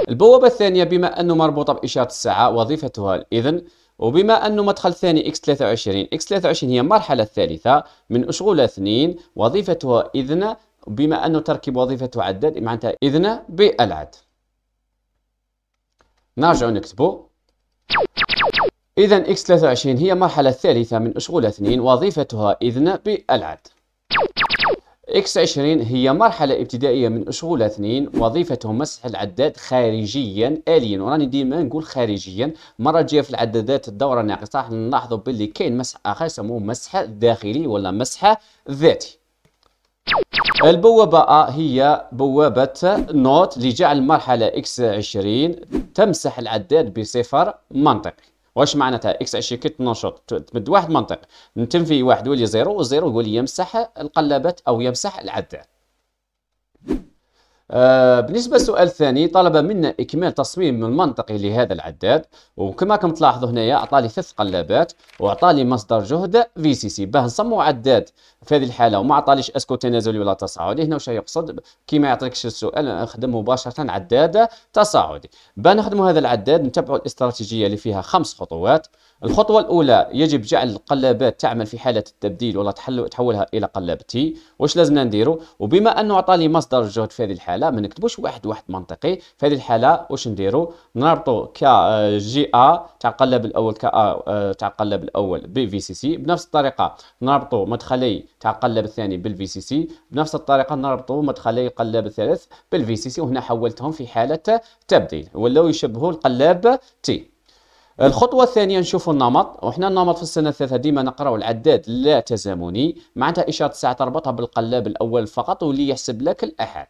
البوابه الثانيه بما انه مربوطه باشاره الساعه وظيفتها الاذن وبما أنه مدخل ثاني اكس 23 اكس 23 هي المرحلة الثالثة من أشغولة اثنين وظيفتها إذن بما أنه تركب وظيفة عداد معناتها إذن بالعد نرجع نكتبه إذا X23 هي مرحلة ثالثة من أشغول 2 وظيفتها إذن بالعد X20 هي مرحلة ابتدائية من أشغول 2 وظيفته مسح العداد خارجيا آليا وراني ديما نقول خارجيا مرة جاية في العدادات الدورة الناقصة راح نلاحظوا باللي كاين مسح آخر يسموه مسح داخلي ولا مسح ذاتي البوابة A هي بوابة نوت لجعل المرحلة X20 تمسح العداد بصفر منطقي واش معناتها اكس على كي تنشط تمد واحد منطق تنفي واحد يولي زيرو والزيرو يقول يمسح القلابات او يمسح العداد آه، بالنسبه للسؤال الثاني طلب منا اكمال تصميم المنطقي لهذا العداد وكما كم تلاحظوا هنايا أعطاني ثلاث قلابات وأعطاني مصدر جهد في سي سي باه نصمموا عداد في هذه الحاله وما أعطانيش اسكو تنازلي ولا تصاعدي هنا واش يقصد كيما يعطيكش السؤال نخدم مباشره عداد تصاعدي باه نخدموا هذا العداد نتبعوا الاستراتيجيه اللي فيها خمس خطوات الخطوة الأولى يجب جعل القلابات تعمل في حالة التبديل ولا تحولها إلى قلابة تي واش لازمنا نديرو وبما أنه عطاني مصدر الجهد في هذه الحالة ما نكتبوش واحد واحد منطقي في هذه الحالة واش نديرو نربطو ك جي أ تاع القلاب الأول ك أ آه، آه، تاع القلاب الأول في سي سي بنفس الطريقة نربطو مدخلي تاع القلاب الثاني بالفي سي سي بنفس الطريقة نربطو مدخلي القلاب الثالث بالفي سي سي وهنا حولتهم في حالة تبديل ولاو يشبهوا القلاب تي الخطوة الثانية نشوفوا النمط وحنا النمط في السنة الثالثة ديما نقراو العداد لا تزامني معناتها إشارة الساعة تربطها بالقلاب الأول فقط واللي يحسب لك الأحد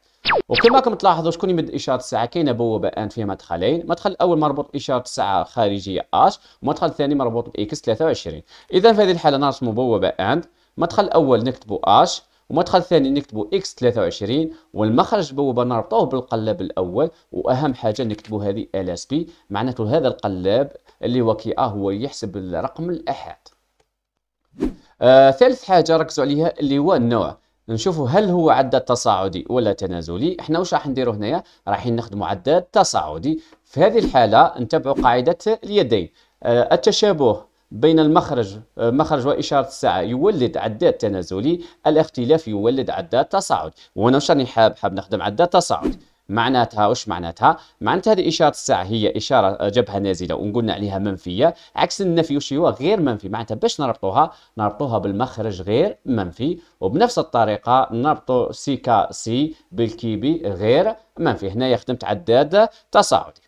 وكما راكم تلاحظوا شكون يمد إشارة الساعة كاينة ان فيها مدخلين المدخل الأول مربوط بإشارة الساعة خارجية اش والمدخل الثاني مربوط بإكس 23 إذا في هذه الحالة نرسموا بوابة أند المدخل الأول نكتبوا اش ومدخل ثاني نكتبوا اكس 23 والمخرج بوابه نربطوه بالقلاب الاول واهم حاجه نكتبوا هذه ال اس بي معناته هذا القلاب اللي هو كي ا هو يحسب الرقم الاحاد آه ثالث حاجه ركزوا عليها اللي هو النوع نشوفوا هل هو عداد تصاعدي ولا تنازلي احنا واش راح نديروا هنايا رايحين نخدموا عداد تصاعدي في هذه الحاله نتبعوا قاعده اليدين آه التشابه بين المخرج آه، مخرج وإشارة الساعة يولد عداد تنازلي الاختلاف يولد عداد تصاعد وأنا واش راني حاب حاب نخدم عداد تصاعد معناتها وش معناتها؟ معناتها هذه إشارة الساعة هي إشارة جبهة نازلة ونقولنا عليها منفية عكس النفي وش هو غير منفي معناتها باش نربطوها نربطوها بالمخرج غير منفي وبنفس الطريقة نربطو سي كا سي بالكيبي غير منفي هنايا خدمت عداد تصاعدي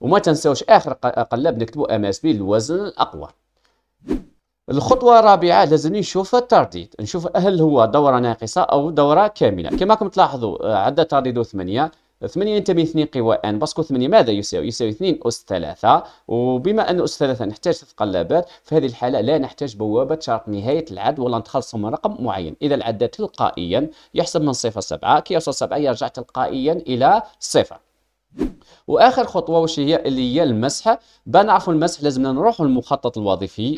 وما تنساوش آخر قلب نكتبو ام اس بي الوزن الأقوى الخطوه الرابعه لازم نشوف الترديد نشوف هل هو دوره ناقصه او دوره كامله كما راكم تلاحظوا عدد ترديده 8 8 ينتمي 2 قوى ان باسكو 8 ماذا يساوي؟ يساوي 2 اس 3 وبما ان اس 3 نحتاج تثقلبات في هذه الحاله لا نحتاج بوابه شرط نهايه العد ولا نتخلص من رقم معين، اذا العد تلقائيا يحسب من 0 7 كي يوصل 7 يرجع تلقائيا الى 0. واخر خطوه واش هي اللي هي المسح بنعرفوا المسح لازمنا نروحوا للمخطط الوظيفي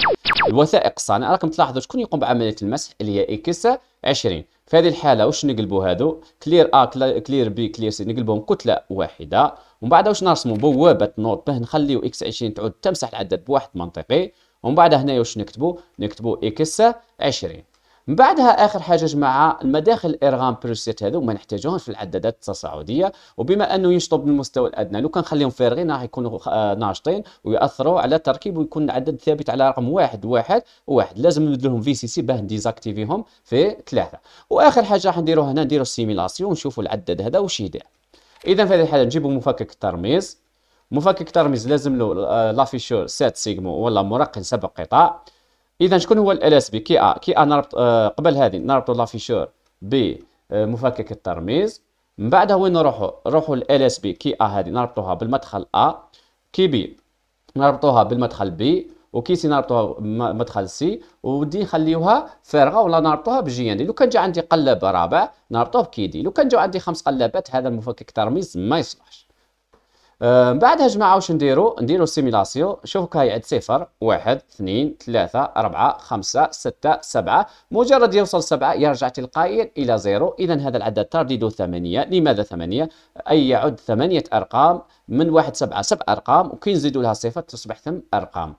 الوثائق الصانع راكم تلاحظوا شكون يقوم بعمليه المسح اللي هي اكس 20 في هذه الحاله واش نقلبوا هادو كلير ا كلير بي كلير سي نقلبهم كتله واحده ومن بعد واش نرسموا بوابه نوط باه نخليو اكس 20 تعود تمسح العدد بواحد منطقي ومن بعد هنايا واش نكتبوا نكتبوا اكس 20 من بعدها اخر حاجه جماعه المداخل الارغام بروسيت هذو ما نحتاجوهمش في العدادات التصاعديه وبما انه يشطب من المستوى الادنى لو كان نخليهم فارغين راح يكونوا آه، ناشطين وياثروا على التركيب ويكون العدد ثابت على رقم واحد واحد واحد لازم نبدل لهم في سي سي باه ديزاكتيفيهم في ثلاثه واخر حاجه راح نديرو هنا نديرو السيميلاسيون ونشوفوا العدد هذا واش يدير اذا في هذه الحاله نجيبوا مفكك الترميز مفكك الترميز لازم له آه، لافيشور 7 سيغمو ولا مرقن سبع قطاع اذا شكون هو اس بي كي ا كي ا نربط آه قبل هذه نربطوا لافيشور ب آه، مفكك الترميز من بعدها وين نروحوا نروحوا اس بي كي ا هذه نربطوها بالمدخل ا كي بي نربطوها بالمدخل بي وكي سي نربطوها بالمدخل سي ودي نخليوها فارغه ولا نربطوها بجي ان لو كان جا عندي قلب رابع نربطوه بكي دي لو كان جا عندي خمس قلبات هذا المفكك الترميز ما يصلحش من آه، بعدها جماعه واش نديرو نديرو سيميلاسيون شوفو كاي عد صفر واحد اثنين ثلاثة أربعة خمسة ستة سبعة مجرد يوصل سبعة يرجع تلقائيا إلى زيرو إذا هذا العدد تردد ثمانية لماذا ثمانية؟ أي يعد ثمانية أرقام من واحد سبعة سبع أرقام وكي نزيدو لها صفر تصبح ثم أرقام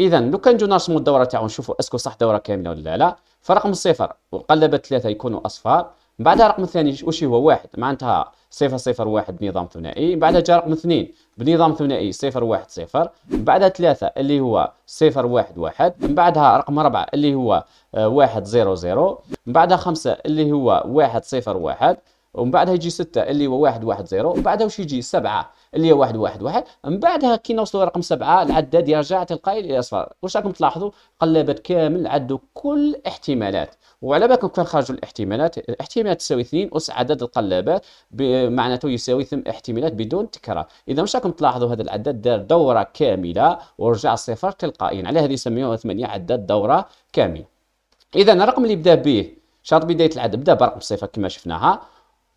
اذا لو كان جو نرسمو الدوره تاعو نشوفو اسكو صح دوره كامله ولا لا فرقم الصفر وقلبت ثلاثه يكونوا اصفار بعدها رقم الثاني واش هو واحد معناتها صفر صفر واحد بنظام ثنائي بعدها جاء رقم اثنين بنظام ثنائي صفر واحد صفر بعدها ثلاثة اللي هو صفر واحد واحد من بعدها رقم أربعة اللي هو آه، واحد زيرو زيرو من بعدها خمسة اللي هو واحد صفر واحد ومن بعدها يجي 6 اللي هو 110 1 ومن بعدها واش يجي 7 اللي هي 111 من بعدها كي نوصلوا رقم 7 العداد يرجع تلقائي الى للاسفل واش راكم تلاحظوا قلبت كامل عدوا كل احتمالات وعلى بالكم كان خرجوا الاحتمالات الاحتمالات تساوي 2 اس عدد القلابات معناته يساوي ثم احتمالات بدون تكرار اذا واش راكم تلاحظوا هذا العداد دار دوره كامله ورجع صفر تلقائيا على هذه يسميوها 8 عداد دوره كامله اذا الرقم اللي بدا به شرط بدايه العدد بدا برقم صفر كما شفناها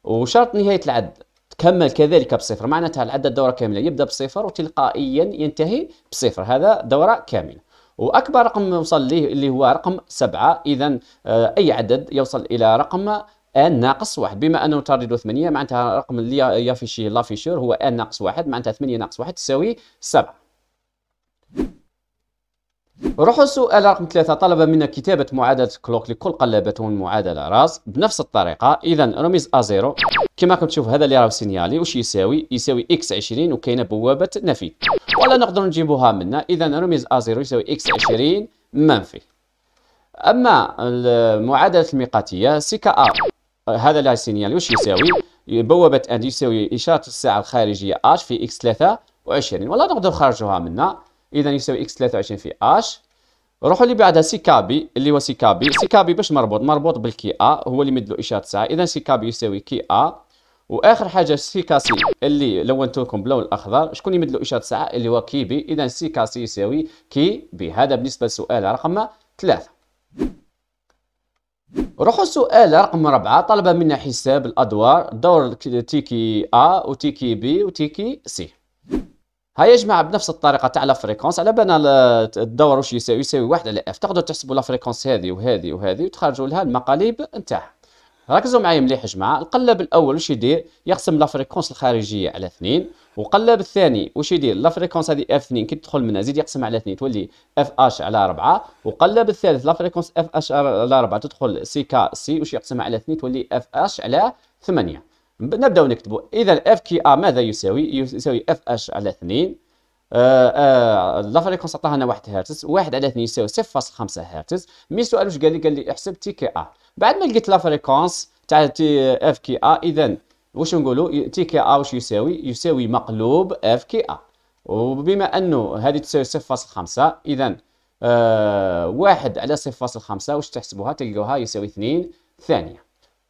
وشرط نهايه العد تكمل كذلك بصفر معناتها العد الدوره كامله يبدا بصفر وتلقائيا ينتهي بصفر هذا دوره كامله واكبر رقم يوصل ليه اللي هو رقم سبعة اذا آه، اي عدد يوصل الى رقم ان ناقص واحد بما انه تردد 8 معناتها الرقم اللي يافيشي لافيشور هو ان ناقص واحد معناتها 8 ناقص واحد تساوي 7 روحوا السؤال رقم ثلاثة طلب منا كتابة معادلة كلوك لكل قلابة معادلة راس بنفس الطريقة إذا رمز أزيرو كما راكم تشوف هذا اللي راه سينيالي واش يساوي يساوي اكس 20 وكاينه بوابة نفي ولا نقدر نجيبوها منا إذا رمز زيرو يساوي اكس 20 منفي أما المعادلة الميقاتية سيكا أ هذا اللي سينيالي واش يساوي بوابة أن يساوي إشارة الساعة الخارجية اش في اكس 23 ولا نقدر نخرجوها منا اذا يساوي اكس 23 في اش روحوا اللي بعدها سي كابي اللي هو سي كابي سي كابي باش مربوط مربوط بالكي ا هو اللي مد له اشاره ساعه اذا سي كابي يساوي كي ا واخر حاجه سي كاسي اللي لونت لكم باللون الاخضر شكون يمد له اشاره ساعه اللي هو كي بي اذا سي كاسي يساوي كي بي هذا بالنسبه للسؤال رقم ثلاثة روحوا السؤال رقم أربعة طلب منا حساب الادوار دور تيكي ا وتيكي بي وتيكي سي هيجمع بنفس الطريقه تاع لا فريكونس على بالنا الدور واش يساوي يساوي واحد على اف تقدروا تحسبوا لا فريكونس هذه وهذه وهذه وتخرجوا لها المقاليب نتاعها ركزوا معايا مليح جماعه القلب الاول واش يدير يقسم لا فريكونس الخارجيه على اثنين وقلب الثاني واش يدير لا فريكونس هذه اف 2 كي تدخل منها زيد يقسم على اثنين تولي اف اش على 4 وقلب الثالث لا فريكونس اف اش على 4 تدخل سي كا سي واش يقسم على اثنين تولي اف اش على 8 نبداو نكتبوا اذا اف كي ا ماذا يساوي يساوي اف اش على 2 لا فريكونس عطاها لنا 1 هرتز 1 على 2 يساوي 0.5 هرتز مي سؤال واش قال لي قال لي احسب تي كي ا بعد ما لقيت لا فريكونس تاع تي اف كي ا اذا واش نقولوا تي كي ا واش يساوي يساوي مقلوب اف كي ا وبما انه هذه تساوي 0.5 اذا آه، واحد على 0.5 واش تحسبوها تلقاوها يساوي 2 ثانيه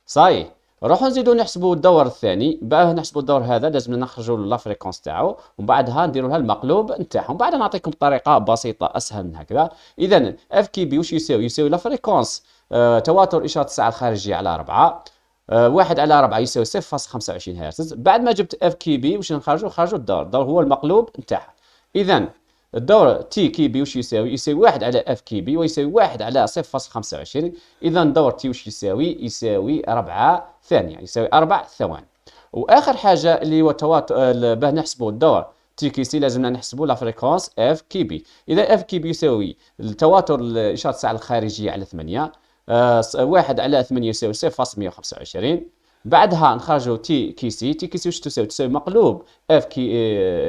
صحيح نروحو نزيدو نحسبو الدور الثاني باه نحسبو الدور هذا لازم نخرجو لا فريكونس تاعو ومن بعدها نديرو لها المقلوب نتاعهم بعدها نعطيكم طريقه بسيطه اسهل من هكذا اذا اف كي بي واش يساوي يساوي لا فريكونس آه تواتر اشاره الساعه الخارجيه على 4 آه، واحد على ربعة يساوي 0.25 هرتز بعد ما جبت اف كي بي واش نخرجو نخرجو الدور الدور هو المقلوب نتاعها اذا الدور تي كيبي واش يساوي يساوي واحد على اف كيبي ويساوي واحد على صفر فاصل خمسة وعشرين اذا دور تي واش يساوي يساوي ربعة ثانية يساوي اربع ثواني واخر حاجة اللي هو تواتر باه نحسبوا الدور تي كي سي لازمنا نحسبوا لا فريكونس اف كيبي اذا اف كيبي يساوي التواتر اشارة الساعة الخارجية على ثمانية آه واحد على ثمانية يساوي صفر فاصل مية وخمسة وعشرين بعدها نخرجوا تي كي سي تي كي سي واش تساوي تساوي مقلوب اف كي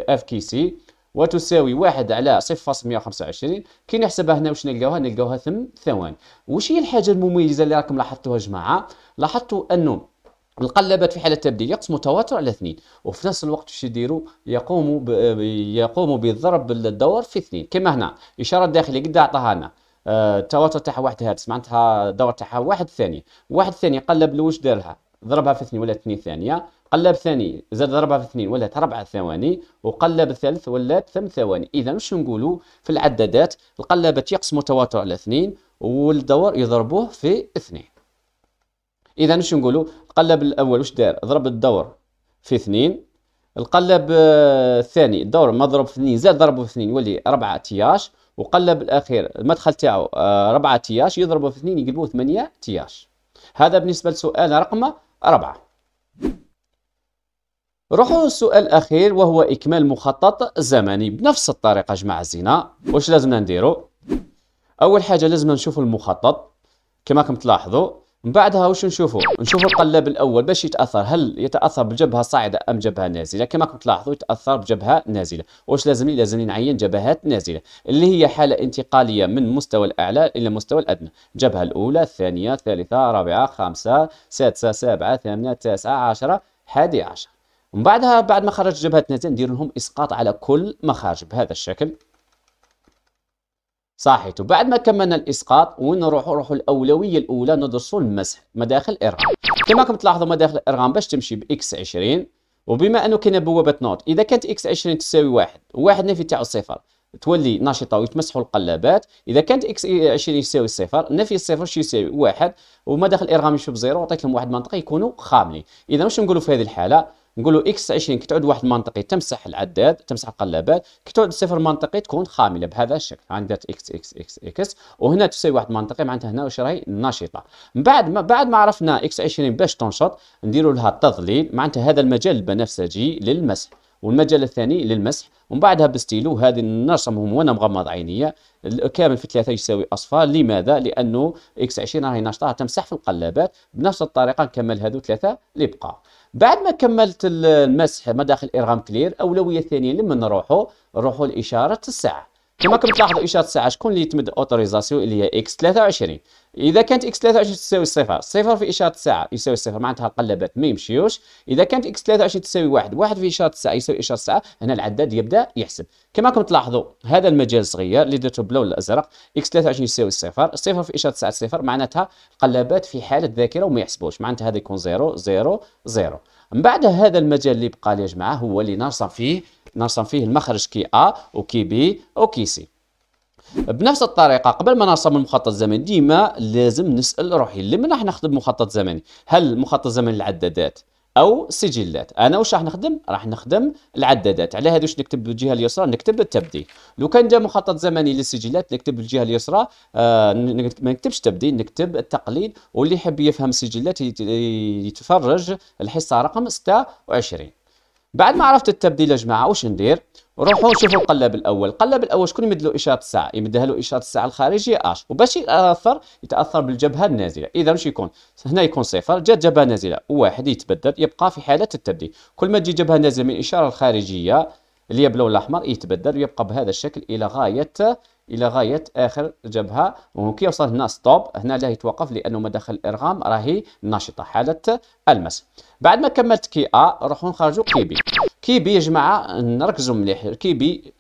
اف آه، كي سي وتساوي واحد على وعشرين كي نحسبها هنا واش نلقاوها نلقاوها ثم ثوان وش هي الحاجه المميزه اللي راكم لاحظتوها جماعه لاحظتوا انه القلبات في حاله التبديل يقسموا تواتر على اثنين وفي نفس الوقت واش يديروا يقوموا يقوموا بضرب الدور في اثنين كما هنا اشاره داخليه قد عطاها لنا التواتر آه، تاعها واحد هرتز معناتها الدور تاعها واحد ثانيه واحد ثانيه قلب لوش دارها ضربها في اثنين ولا اثنين ثانيه قلب ثاني زاد ضربها في اثنين ولات اربع ثواني وقلب ثالث ولات ثم ثواني اذا واش نقولوا في العدادات القلبات يقسموا متواتر على اثنين والدور يضربوه في اثنين اذا واش نقولوا القلب الاول واش دار ضرب الدور في اثنين القلب آه، الثاني الدور مضروب في اثنين زاد ضربه في اثنين يولي 4 تياش وقلب الاخير المدخل تاعو 4 آه، تياش يضربه في اثنين يقلبوه ثمانية تياش هذا بالنسبه لسؤال رقم أربعة روحوا للسؤال الاخير وهو اكمال مخطط زمني بنفس الطريقه جماعه الزينه واش لازمنا نديرو اول حاجه لازم نشوفوا المخطط كما راكم تلاحظوا من بعدها واش نشوفوا نشوفوا القلاب الاول باش يتاثر هل يتاثر بجبهه صاعده ام جبهه نازله كما راكم تلاحظوا يتاثر بجبهه نازله واش لازم لازمني لازم نعين جبهات نازله اللي هي حاله انتقاليه من مستوى الاعلى الى مستوى الادنى جبهه الاولى الثانيه الثالثه الرابعه الخامسه سادسه سابعه ثامنه تاسعه عشره حادي عشر ومن بعدها بعد ما خرج جبهتنا ندير لهم اسقاط على كل مخارج بهذا الشكل صحيت وبعد ما كملنا الاسقاط وين نروحوا نروحوا الاولويه الاولى ندرسوا المسح مداخل الارغام كما راكم تلاحظوا مداخل الارغام باش تمشي باكس 20 وبما انه كاين بوابه نوت اذا كانت اكس 20 تساوي واحد واحد نفي تاعو صفر تولي نشطه ويتمسحوا القلابات اذا كانت اكس 20 يساوي صفر نفي الصفر شو يساوي واحد ومداخل الارغام يشوف بزيرو عطيت لهم واحد المنطقه يكونوا خاملين اذا واش نقولوا في هذه الحاله نقولوا اكس 20 كي تعود واحد منطقي تمسح العداد تمسح القلابات كي تعود صفر منطقي تكون خامله بهذا الشكل عندها اكس اكس اكس اكس وهنا تساوي واحد منطقي معناتها هنا واش راهي نشطه من بعد ما بعد ما عرفنا اكس 20 باش تنشط نديروا لها التظليل معناتها هذا المجال البنفسجي للمسح والمجال الثاني للمسح ومن بعدها بستيلو هذه نرسمهم وانا مغمض عينيه كامل في ثلاثه يساوي اصفار لماذا؟ لانه اكس 20 راهي ناشطه تمسح في القلابات بنفس الطريقه نكمل هذو ثلاثه اللي بقى. بعد ما كملت المسح مداخل ارغام كلير اولويه ثانيه لما نروحوا نروحوا لاشاره الساعه كما كنت تلاحظوا اشاره الساعه شكون اللي يتمد اوتوريزاسيون اللي هي اكس 23 اذا كانت اكس 23 تساوي صفر صفر في اشاره الساعه يساوي صفر معناتها القلبات ما يمشيوش اذا كانت اكس 23 تساوي واحد واحد في اشاره الساعه يساوي اشاره الساعه هنا العداد يبدا يحسب كما كنت تلاحظوا هذا المجال الصغير اللي درته باللون الازرق اكس 23 يساوي صفر صفر في اشاره الساعه صفر معناتها القلبات في حاله ذاكره وما يحسبوش معناتها هذا يكون 0 0 0 من بعد هذا المجال اللي بقى لي يا جماعه هو اللي نرسم فيه نرسم فيه المخرج كي أ وكي بي وكي سي بنفس الطريقة قبل ما نرسم المخطط الزمني ديما لازم نسأل روحي لما راح نخدم مخطط زمني هل مخطط زمني العدادات او سجلات انا واش راح نخدم راح نخدم العدادات على هذا واش نكتب بالجهه اليسرى نكتب التبديل لو كان جاء مخطط زمني للسجلات نكتب بالجهه اليسرى آه ما نكتبش تبديل نكتب التقليل واللي يحب يفهم السجلات يتفرج الحصه رقم 26 بعد ما عرفت التبديل يا جماعه واش ندير روحوا شوفوا القلب الاول القلب الاول شكون يمد له اشاره الساعه يمدها له اشاره الساعه الخارجيه اش وباش يتاثر يتاثر بالجبهه النازله اذا واش يكون هنا يكون صفر جات جبهه نازله واحد يتبدل يبقى في حاله التبديل كل ما تجي جبهه نازله من الاشاره الخارجيه اللي هي باللون الاحمر يتبدل ويبقى بهذا الشكل الى غايه الى غايه اخر جبهه وكي يوصل هنا ستوب هنا لا يتوقف لانه مداخل الارغام راهي نشطه حاله المس بعد ما كملت كي ا نروحوا نخرجوا كي بي كي بي يا جماعه نركزوا مليح كي بي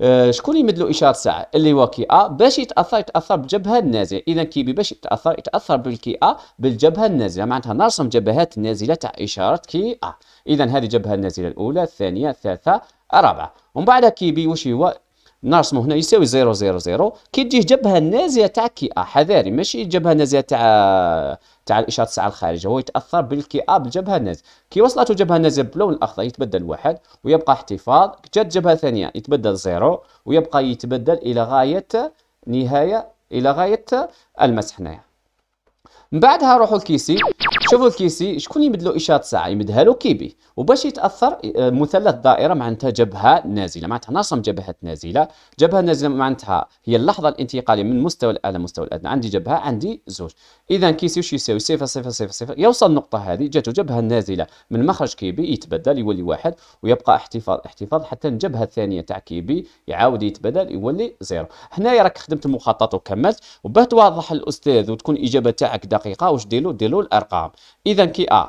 آه، شكون يمد له اشاره ساعه اللي هو كي ا باش يتاثر يتاثر بالجبهه النازله اذا كي بي باش يتاثر يتاثر بالكي ا بالجبهه النازله معناتها نرسم جبهات نازله تاع اشاره كي ا اذا هذه الجبهه النازله الاولى الثانيه الثالثه الرابعه ومن بعد كي بي واش هو ناقسمو هنا يساوي زيرو زيرو زيرو كي تجيه جبهه نازية تاع كي ا حذاري ماشي جبهة نازية تاع تاع الاشاره الساعه الخارجه هو يتاثر بالكي ا بالجبهه النازية كي وصلته جبهه نازية باللون الاخضر يتبدل واحد ويبقى احتفاظ جات جبهه ثانيه يتبدل زيرو ويبقى يتبدل الى غايه نهايه الى غايه المسح هنايا من بعدها روحوا لكيسي شوفوا الكيسي شكون يمدلو اشاره ساعه يمدها له كيبي وباش يتاثر آه، مثلث دائره معناتها جبهه نازله معناتها نصم جبهه نازله جبهه نازله معناتها هي اللحظه الانتقاليه من مستوى الاعلى لمستوى الادنى عندي جبهه عندي زوج اذا كيسي واش يساوي صفر صفر صفر صفر يوصل النقطه هذه جاته جبهه نازله من مخرج كيبي يتبدل يولي واحد ويبقى احتفاظ احتفاظ حتى الجبهه الثانيه تاع كيبي يعاود يتبدل يولي زيرو هنايا راك خدمت المخطط وكملت وباه توضح الاستاذ وتكون الاجابه تاعك دقيقه الدقيقة واش ديرلو ديرلو الأرقام إذا كي أ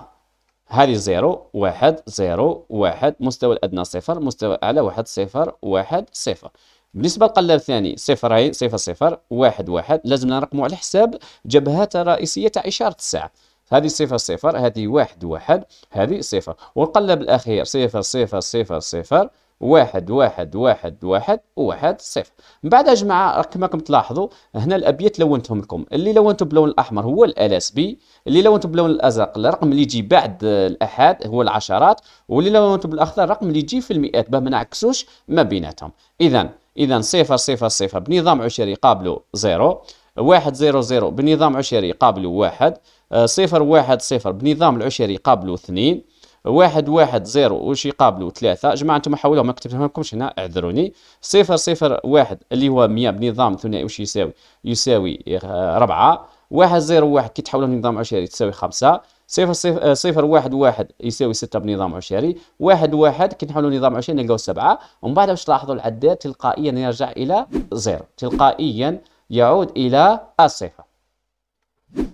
هذه زيرو واحد زيرو واحد مستوى الأدنى صفر مستوى الأعلى واحد صفر واحد صفر بالنسبة للقلب الثاني صفرين صفر صفر واحد واحد لازم نرقموا على حساب جبهات الرئيسية تاع إشارة الساعة هذه صفر صفر هذه واحد واحد هذه صفر والقلب الأخير صفر صفر صفر صفر واحد واحد واحد واحد واحد صفر من بعد يا جماعه كما تلاحظوا هنا الابيات لونتهم لكم اللي لونته باللون الاحمر هو اس بي اللي لونته باللون الازرق الرقم اللي يجي بعد الاحاد هو العشرات واللي لونته بالاخضر الرقم اللي يجي في المئات باه ما نعكسوش ما بيناتهم اذا اذا صفر صفر صفر بنظام عشري قابلو زيرو واحد زيرو زيرو بنظام عشري قابلو واحد آه، صفر واحد صفر بنظام العشري قابلو اثنين واحد واحد زيرو واش يقابلوا ثلاثة جماعة انتم حولوهم ما كتبتهم لكمش هنا اعذروني صفر صفر واحد اللي هو مية بنظام ثنائي واش يساوي يساوي آه، ربعة واحد زيرو واحد كي تحولو لنظام عشري تساوي خمسة صفر صفر, آه، صفر واحد واحد يساوي ستة بنظام عشري واحد واحد كي نحولوا نظام عشري نلقاو سبعة ومن بعد باش تلاحظوا العداد تلقائيا يرجع إلى زيرو تلقائيا يعود إلى الصفر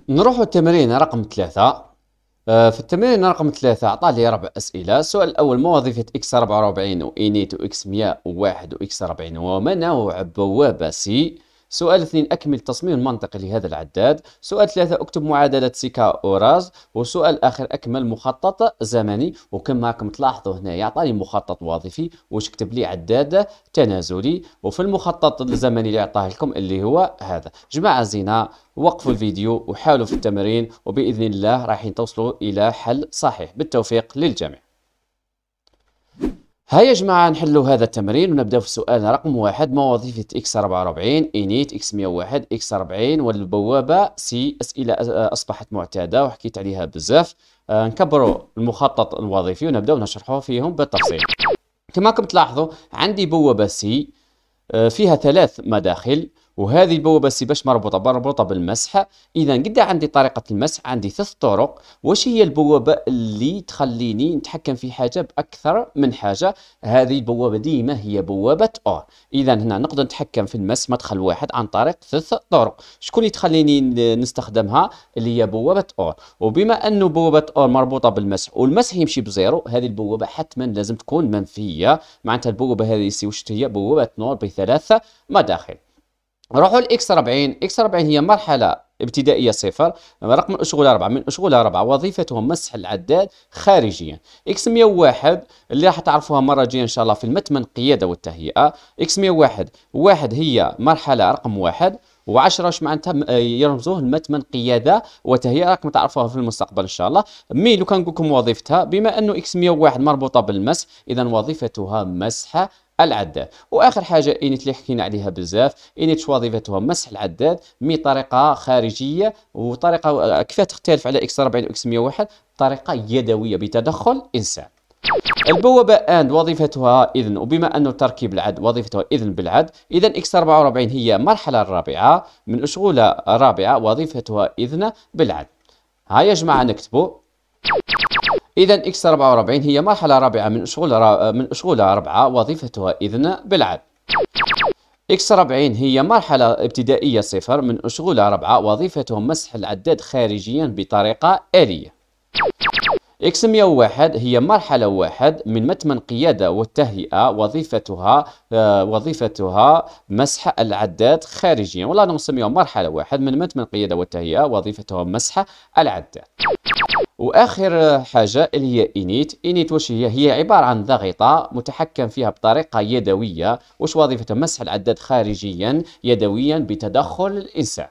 نروحوا التمرين رقم ثلاثة آه، في التمرين رقم ثلاثة أعطى لي ربع أسئلة السؤال الأول ما وظيفة إكس 44 وإنيت وإكس 101 وإكس 40 وما نوع بوابة سي سؤال اثنين أكمل تصميم المنطقي لهذا العداد سؤال ثلاثة أكتب معادلة سيكا أوراز وسؤال آخر أكمل مخطط زمني وكما راكم تلاحظوا هنا يعطاني مخطط وظيفي واش كتب لي عداد تنازلي وفي المخطط الزمني اللي عطاه لكم اللي هو هذا جماعة زينة وقفوا الفيديو وحاولوا في التمرين وبإذن الله رايحين توصلوا إلى حل صحيح بالتوفيق للجميع ها يا جماعة نحلو هذا التمرين ونبدأ في سؤال رقم واحد ما وظيفة اكس 44 انيت اكس 101 اكس 40 والبوابة سي أسئلة آه، أصبحت معتادة وحكيت عليها بزاف آه نكبروا المخطط الوظيفي ونبدأ ونشرحه فيهم بالتفصيل كما كنت تلاحظوا عندي بوابة سي آه، فيها ثلاث مداخل وهذه البوابه سي باش مربوطه مربوطه بالمسح اذا قد عندي طريقه المسح عندي ثلاث طرق واش هي البوابه اللي تخليني نتحكم في حاجه باكثر من حاجه هذه البوابه ديما هي بوابه اور اذا هنا نقدر نتحكم في المسح مدخل واحد عن طريق ثلاث طرق شكون اللي تخليني نستخدمها اللي هي بوابه اور وبما انه بوابه اور مربوطه بالمسح والمسح يمشي بزيرو هذه البوابه حتما لازم تكون منفيه معناتها البوابه هذه سي واش هي بوابه نور بثلاثه مداخل نروحوا لاكس 40 اكس 40 هي مرحله ابتدائيه صفر رقم الاشغال أربعة من أشغال أربعة وظيفتهم مسح العداد خارجيا اكس 101 اللي راح تعرفوها مره جايه ان شاء الله في المتمن قيادة والتهيئه اكس 101 واحد هي مرحله رقم واحد و10 اش معناتها آه، يرمزوه المتمن قياده وتهيئه راكم تعرفوها في المستقبل ان شاء الله مي لو كان نقول لكم وظيفتها بما انه اكس 101 مربوطه بالمسح اذا وظيفتها مسح العداد واخر حاجه انيت اللي حكينا عليها بزاف انيت وظيفتها مسح العداد من طريقه خارجيه وطريقه كيف تختلف على اكس 40 واكس 101 طريقه يدويه بتدخل انسان البوابة آند وظيفتها إذن وبما انه تركيب العد وظيفتها إذن بالعد إذا إكس 44 هي المرحلة الرابعة من أشغولة الرابعة وظيفتها إذن بالعد هيا يا جماعة نكتبوا إذا إكس 44 هي مرحلة رابعة من أشغال من أشغال أربعة وظيفتها إذن بالعد. إكس 40 هي مرحلة ابتدائية صفر من أشغال أربعة وظيفتها مسح العداد خارجيا بطريقة آلية. اكس 101 هي مرحلة واحد من متمن قيادة والتهيئة وظيفتها آه، وظيفتها مسح العداد خارجيا ولا نسميها مرحلة واحد من متمن قيادة والتهيئة وظيفتها مسح العداد واخر حاجه اللي هي انيت انيت واش هي هي عباره عن ضغطه متحكم فيها بطريقه يدويه واش وظيفتها مسح العداد خارجيا يدويا بتدخل الانسان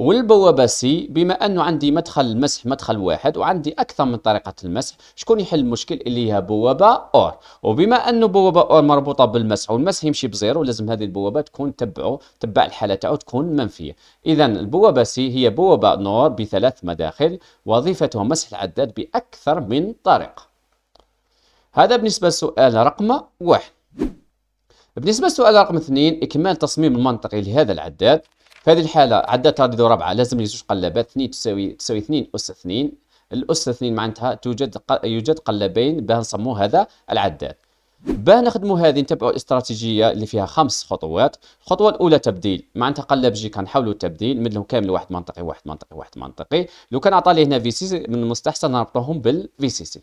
والبوابه سي بما انه عندي مدخل المسح مدخل واحد وعندي اكثر من طريقه المسح شكون يحل المشكل اللي هي بوابه اور وبما انه بوابه اور مربوطه بالمسح والمسح يمشي بزيرو لازم هذه البوابه تكون تبعو تبع الحاله تاعو تكون منفيه اذا البوابه سي هي بوابه نور بثلاث مداخل وظيفتها مسح العداد باكثر من طريقه هذا بالنسبه للسؤال رقم واحد بالنسبه للسؤال رقم اثنين اكمال تصميم المنطقي لهذا العداد في هذه الحاله هذه ذو ربعه لازم لي زوج قلابات اثنين تساوي تساوي اثنين اس اثنين الاس اثنين معناتها توجد يوجد قلابين باه نسموه هذا العداد باه نخدموا هذه نتبعوا الاستراتيجية اللي فيها خمس خطوات الخطوه الاولى تبديل معناتها قلاب جي كنحاولوا التبديل منهم كامل واحد منطقي واحد منطقي واحد منطقي لو كان عطى لي هنا في سي من المستحسن نربطوهم بالفي سي سي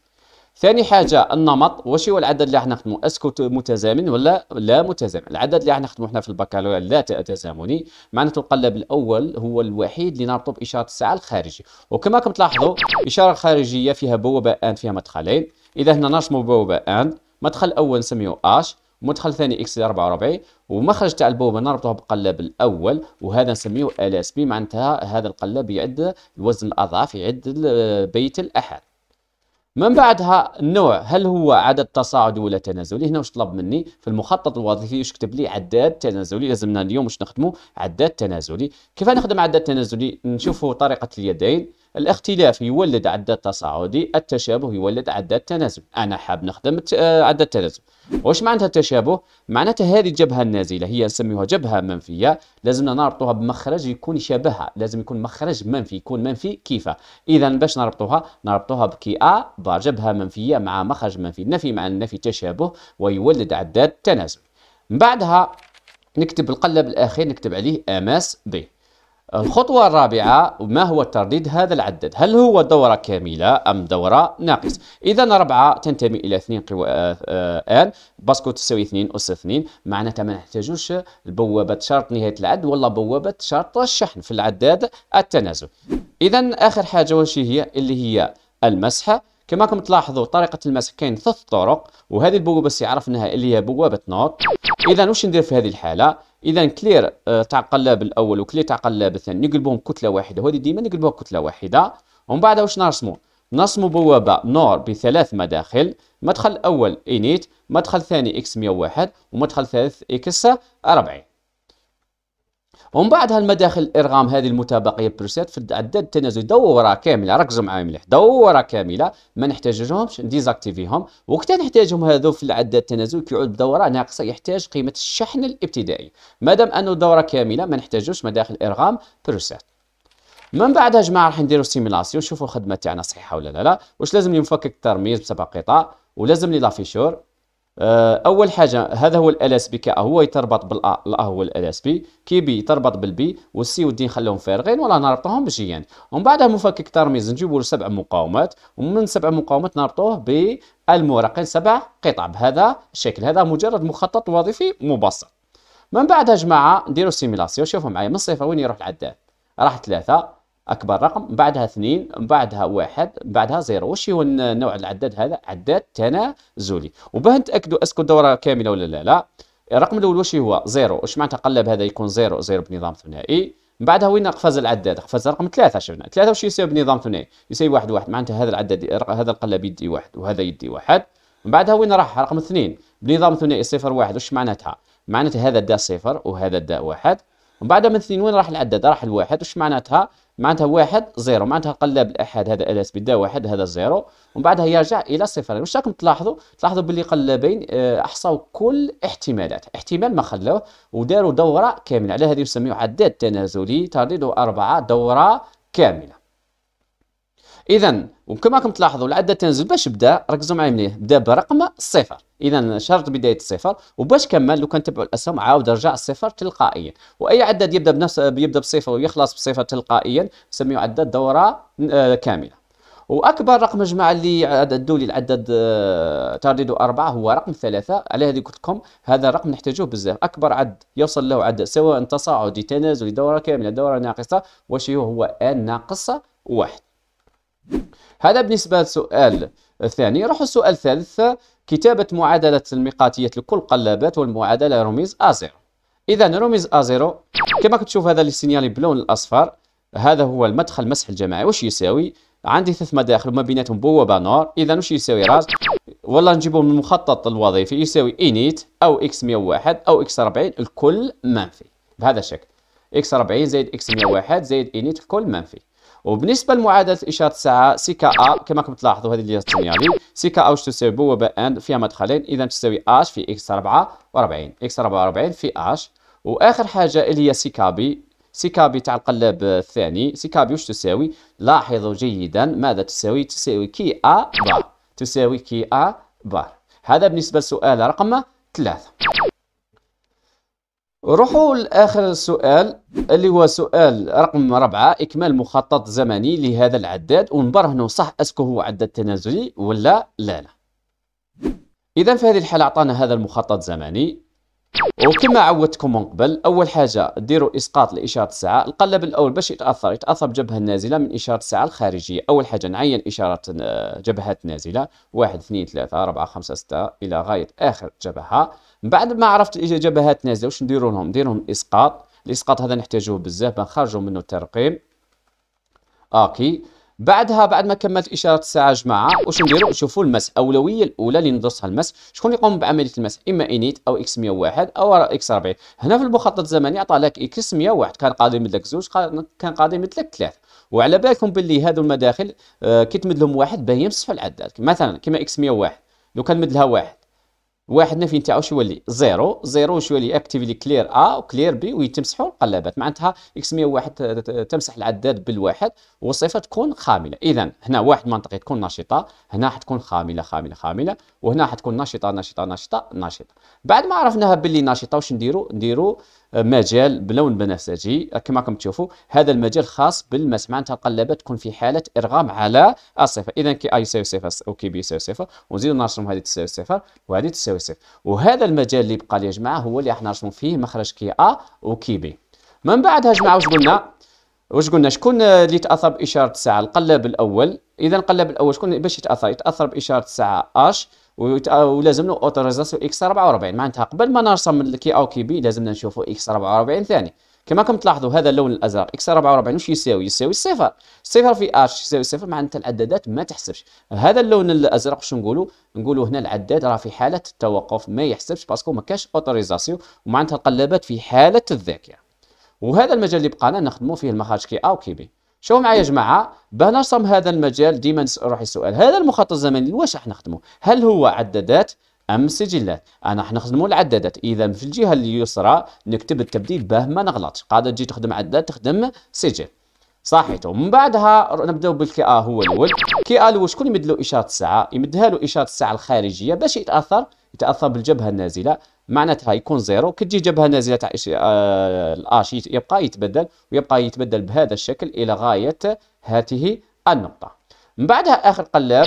ثاني حاجه النمط واش هو العدد اللي راح نخدمو اسكو متزامن ولا لا متزامن العدد اللي راح نخدمو حنا في البكالوريا لا تزامني معناته القلب الاول هو الوحيد اللي نربطو باشاره الساعه الخارجي وكما راكم تلاحظوا الاشاره الخارجيه فيها أن فيها مدخلين اذا هنا نرسمو أن مدخل اول نسميوه اش مدخل ثاني اكس 44 ومخرج تاع البوابه نربطوه بقلاب الاول وهذا نسميوه ال اس بي معناتها هذا القلاب يعد الوزن الأضعف يعد بيت الاحاد من بعدها النوع هل هو عدد تصاعدي ولا تنازلي هنا واش طلب مني في المخطط الوظيفي واش كتب لي عداد تنازلي لازمنا اليوم واش نخدموا عداد تنازلي كيف نخدم عداد تنازلي نشوفوا طريقه اليدين الاختلاف يولد عدة تصاعدي التشابه يولد عدة تناسب أنا حاب نخدم آه، عدة تناسب واش معناتها التشابه معناتها هذه الجبهة النازلة هي نسميها جبهة منفية لازمنا نربطوها بمخرج يكون شبهها لازم يكون مخرج منفي يكون منفي كيفه إذا باش نربطوها نربطوها بكي أ بار جبهة منفية مع مخرج منفي النفي مع النفي تشابه ويولد عدة تناسب بعدها نكتب القلب الأخير نكتب عليه أماس بي الخطوة الرابعة ما هو الترديد هذا العدد هل هو دورة كاملة أم دورة ناقص إذا ربعة تنتمي إلى اثنين قوى آه، آه، آن باسكو تساوي اثنين أس اثنين معناتها ما نحتاجوش بوابة شرط نهاية العد ولا بوابة شرط الشحن في العداد التنازل إذا آخر حاجة واش هي اللي هي المسحة راكم تلاحظوا طريقة المسح كاين ثلاث طرق وهذه البوابة اللي عرفناها اللي هي بوابة نوت إذا واش ندير في هذه الحالة اذا كلير آه، تاع قلاب الاول وكلير تاع قلاب الثاني نقلبهم كتله واحده هذه ديما نقلبوها كتله واحده ومن بعد واش نرسموا نرسموا بوابه نور بثلاث مداخل مدخل اول انيت مدخل ثاني اكس 101 ومدخل ثالث اكس 40 ومن بعد هالمداخل ارغام هذه المتابقيه بروسيت في عداد التنازل دوره كامله ركزوا معايا مليح دوره كامله ما نحتاجهمش ديزاكتيفيهم وقتا نحتاجهم هذو في العداد التنازل كيعود دوره ناقصه يحتاج قيمه الشحن الابتدائي مادام انه دوره كامله ما نحتاجوش مداخل ارغام بروسيت من بعدها جماعه راح نديرو سيميلاسيون نشوفوا الخدمه تاعنا صحيحه ولا لا لا واش لازم لي نفكك الترميز بسبع قطع ولازم لي لافيشور آه، اول حاجه هذا هو اس بي كي هو يتربط بالا آه، الا آه هو اس بي كي بي يتربط بالبي والسي والدي نخليهم فارغين ولا نربطهم بجيان ومن بعدها مفكك ترميز نجيبوا له سبع مقاومات ومن سبع مقاومات نربطوه بالمورقين سبع قطع بهذا الشكل هذا مجرد مخطط وظيفي مبسط من بعدها جماعه نديروا سيميلاسيون شوفوا معايا من الصفر وين يروح العداد راح ثلاثه اكبر رقم بعدها اثنين بعدها واحد بعدها زيرو واش هو نوع العداد هذا عداد تنازلي وباه نتاكدوا اسكو الدوره كامله ولا لا لا الرقم الاول واش هو زيرو واش معناتها قلب هذا يكون زيرو زيرو بنظام ثنائي من بعدها وين قفز العداد قفز رقم ثلاثة شفنا ثلاثة واش يساوي بنظام ثنائي يساوي واحد واحد معناتها هذا العداد هذا القلب يدي واحد وهذا يدي واحد من بعدها وين راح رقم اثنين بنظام ثنائي صفر واحد واش معناتها معناتها هذا دا صفر وهذا دا واحد ومن بعدها من اثنين وين راح العداد راح الواحد واش معناتها معناتها واحد زيرو معناتها قلب الأحد هذا أداة بدا واحد هذا زيرو ومن بعدها يرجع إلى صفر واش راكم تلاحظوا تلاحظوا باللي قلبين أحصوا آه، كل احتمالات احتمال ما خلوه وداروا دورة كاملة على هذه يسميه عداد تنازلي تردد أربعة دورة كاملة اذا وكما راكم تلاحظوا العدد تنزل باش بدا ركزوا معايا مليح بدا برقم صفر اذا شرط بدايه الصفر وباش كمل لو كان تبعوا الاسهم عاود رجع الصفر تلقائيا واي عدد يبدا بنفس يبدا بصفر ويخلص بصفر تلقائيا نسميه عداد دوره آه، كامله واكبر رقم جماعه اللي عددوا لي العدد آه، تردد أربعة هو رقم ثلاثة على هذه قلت لكم هذا الرقم نحتاجوه بزاف اكبر عد يوصل له عدد سواء تصاعدي تنازلي دوره كامله دوره ناقصه واش هو ان ناقص واحد هذا بالنسبة للسؤال الثاني نروح السؤال الثالث كتابة معادلة المقاتية لكل قلابات والمعادلة رميز A0 إذا رميز A0 كما كتشوف هذا اللي سينيالي باللون الأصفر هذا هو المدخل المسح الجماعي واش يساوي عندي ثلاث مداخل وما بيناتهم بوابة نار إذا واش يساوي راس والله نجيبه من المخطط الوظيفي يساوي إينيت أو إكس 101 أو إكس 40 الكل منفي بهذا الشكل إكس 40 زائد إكس 101 زائد إينيت الكل منفي وبالنسبه لمعادله اشاره الساعه سي كا ا كما راكم تلاحظوا هذه اللي جات يعني، سي كا ا واش تساوي ب ان فيها مدخلين اذا تساوي اش في اكس 44 اكس 44 في اش واخر حاجه اللي هي سي كا بي سي كا بي تاع القلاب الثاني سي كا بي واش تساوي لاحظوا جيدا ماذا تساوي تساوي كي ا بار تساوي كي ا بار هذا بالنسبه للسؤال رقم ثلاثة روحوا لاخر سؤال اللي هو سؤال رقم ربعة اكمال مخطط زمني لهذا العداد ونبرهنوا صح اسكو هو عداد تنازلي ولا لا لا اذا في هذه الحاله عطانا هذا المخطط الزمني وكما عودتكم من قبل اول حاجه ديروا اسقاط لاشاره الساعه القلب الاول باش يتاثر يتاثر بجبهه النازله من اشاره الساعه الخارجيه اول حاجه نعين اشاره جبهات نازله 1 2 3 4 5 6 الى غايه اخر جبهه من بعد ما عرفت الجبهات نازله واش نديرو لهم نديرهم اسقاط الاسقاط هذا نحتاجوه بزاف نخرجوا منه الترقيم اوكي بعدها بعد ما كملت اشاره الساعه جماعه واش نديروا نشوفوا المس الاولويه الاولى اللي ندرسها المس شكون يقوم بعمليه المس اما انيت او اكس 101 او اكس 40 هنا في المخطط الزمني عطى لك اكس 101 كان قادم لك زوج كان قادم لك ثلاث وعلى بالكم باللي هذو المداخل آه، كي تمد لهم واحد باه يمسحوا العداد مثلا كما اكس 101 لو كان مد لها واحد واحد نافين تاعو شو يولي زيرو زيرو شو يولي اكتيف كلير ا وكلير بي ويتمسحوا القلابات معناتها اكس 101 تمسح العداد بالواحد والصفه تكون خامله اذا هنا واحد منطقي تكون نشطه هنا حتكون خامله خامله خامله وهنا حتكون نشطه نشطه نشطه نشطه بعد ما عرفناها باللي نشطه واش نديرو نديرو مجال بلون بنفسجي كما راكم تشوفوا هذا المجال خاص بالمسمع نتاع القلابه تكون في حاله ارغام على الصفر اذا كي اي يساوي صفر او كي بي يساوي صفر ونزيدوا نرسم هذه تساوي صفر وهذه تساوي صفر وهذا المجال اللي بقى لي يا جماعه هو اللي راح نرسموا فيه مخرج كي ا وكي بي من بعدها يا جماعه واش قلنا واش قلنا شكون اللي تاثر باشاره الساعه القلاب الاول اذا القلاب الاول شكون باش يتاثر يتاثر باشاره الساعه اش آه، ولازمنا اوتوريزاسيون اكس 44 معناتها قبل ما نرسم الكي او كي بي لازمنا نشوفوا اكس 44 ثاني كما راكم تلاحظوا هذا اللون الازرق اكس 44 واش يساوي يساوي صفر صفر في ار يساوي صفر معناتها العدادات ما تحسبش هذا اللون الازرق واش نقولوا نقولوا هنا العداد راه في حاله التوقف ما يحسبش باسكو ما كاش اوتوريزاسيون ومعناتها القلابات في حاله الذاكره وهذا المجال اللي بقانا نخدموا فيه المخرج كي او كي بي شوفوا معايا يا جماعه باه نرسم هذا المجال ديما نروح السؤال هذا المخطط الزمني واش راح نخدمه هل هو عدادات ام سجلات انا راح نخدموا العدادات اذا في الجهه اليسرى نكتب التبديل باه ما نغلطش قاعده تجي تخدم عداد تخدم سجل صحيته من بعدها نبداو بالكي ا هو الاول كي ا شكون يمد له اشاره الساعه يمدها له اشاره الساعه الخارجيه باش يتاثر يتاثر بالجبهه النازله معناتها يكون زيرو كتجي جبهه نازله تاع آه الاش يبقى يتبدل ويبقى يتبدل بهذا الشكل الى غايه هذه النقطه من بعدها اخر قلاب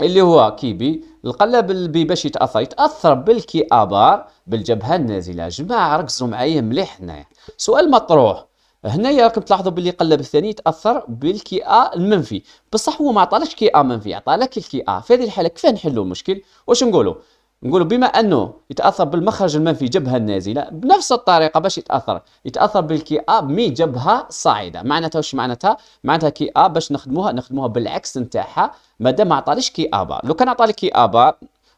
اللي هو كيبي القلاب البي باش يتاثر يتاثر بالكي ابار بالجبهه النازله جماعه ركزوا معايا مليح هنايا سؤال مطروح هنايا راكم تلاحظوا باللي قلب الثاني يتاثر بالكي ا المنفي بصح هو ما عطالكش كي ا منفي عطالك الكي ا في هذه الحاله كيفاه نحلوا المشكل واش نقولوا نقولوا بما انه يتاثر بالمخرج المنفي جبهه النازله بنفس الطريقه باش يتاثر يتاثر بالكئاب مي جبهه صاعده معناتها واش معناتها معناتها كئاب باش نخدموها نخدموها بالعكس نتاعها مادام ما عطاليش كئابه لو كان عطالي كئابه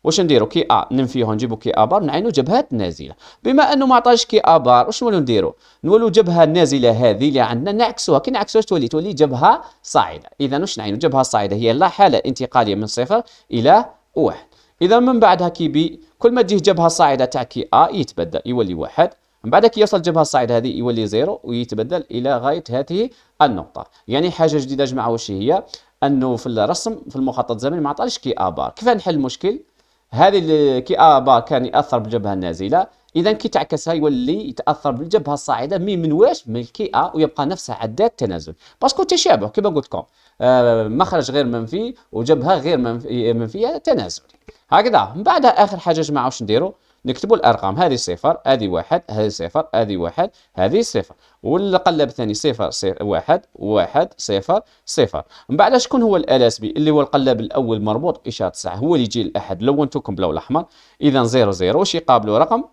واش نديرو كي ا ننفيه نجيبو كي بار نعينو جبهات نازله بما انه ما عطاش كي بار واش نولو نديرو نولو جبهه نازله هذه اللي عندنا نعكسوها كي نعكسوها تولي تولي جبهه صاعده اذا واش نعينو جبهه صاعده هي لا حاله انتقاليه من صفر الى واحد اذا من بعدها كي بي كل ما تجيه جبهه صاعده تاع كي ا e يتبدل يولي واحد من بعد كي يوصل الجبهه الصاعده هذه يولي زيرو ويتبدل الى غايه هذه النقطه يعني حاجه جديده جماعه واش هي انه في الرسم في المخطط الزمني ما عطاليش كي ا بار كيف نحل المشكل هذه كي ا بار كان ياثر بالجبهه النازله اذا كي تعكسها يولي يتاثر بالجبهه الصاعده مي من واش من كي ا ويبقى نفسها عداد تنازل باسكو تشابه كيما قلت لكم آه، مخرج غير منفي وجبهه غير منفيه تنازلي هكذا من بعدها اخر حاجه جماعه واش نديروا نكتبوا الارقام هذه صفر هذه واحد هذه صفر هذه واحد هذه صفر والقلب الثاني صفر, صفر واحد واحد صفر صفر من بعد شكون هو الالاسبي اللي هو القلب الاول مربوط اشاره 9 هو اللي يجي الاحد لونتوكم بلون الاحمر اذا زيرو واش يقابلوا رقم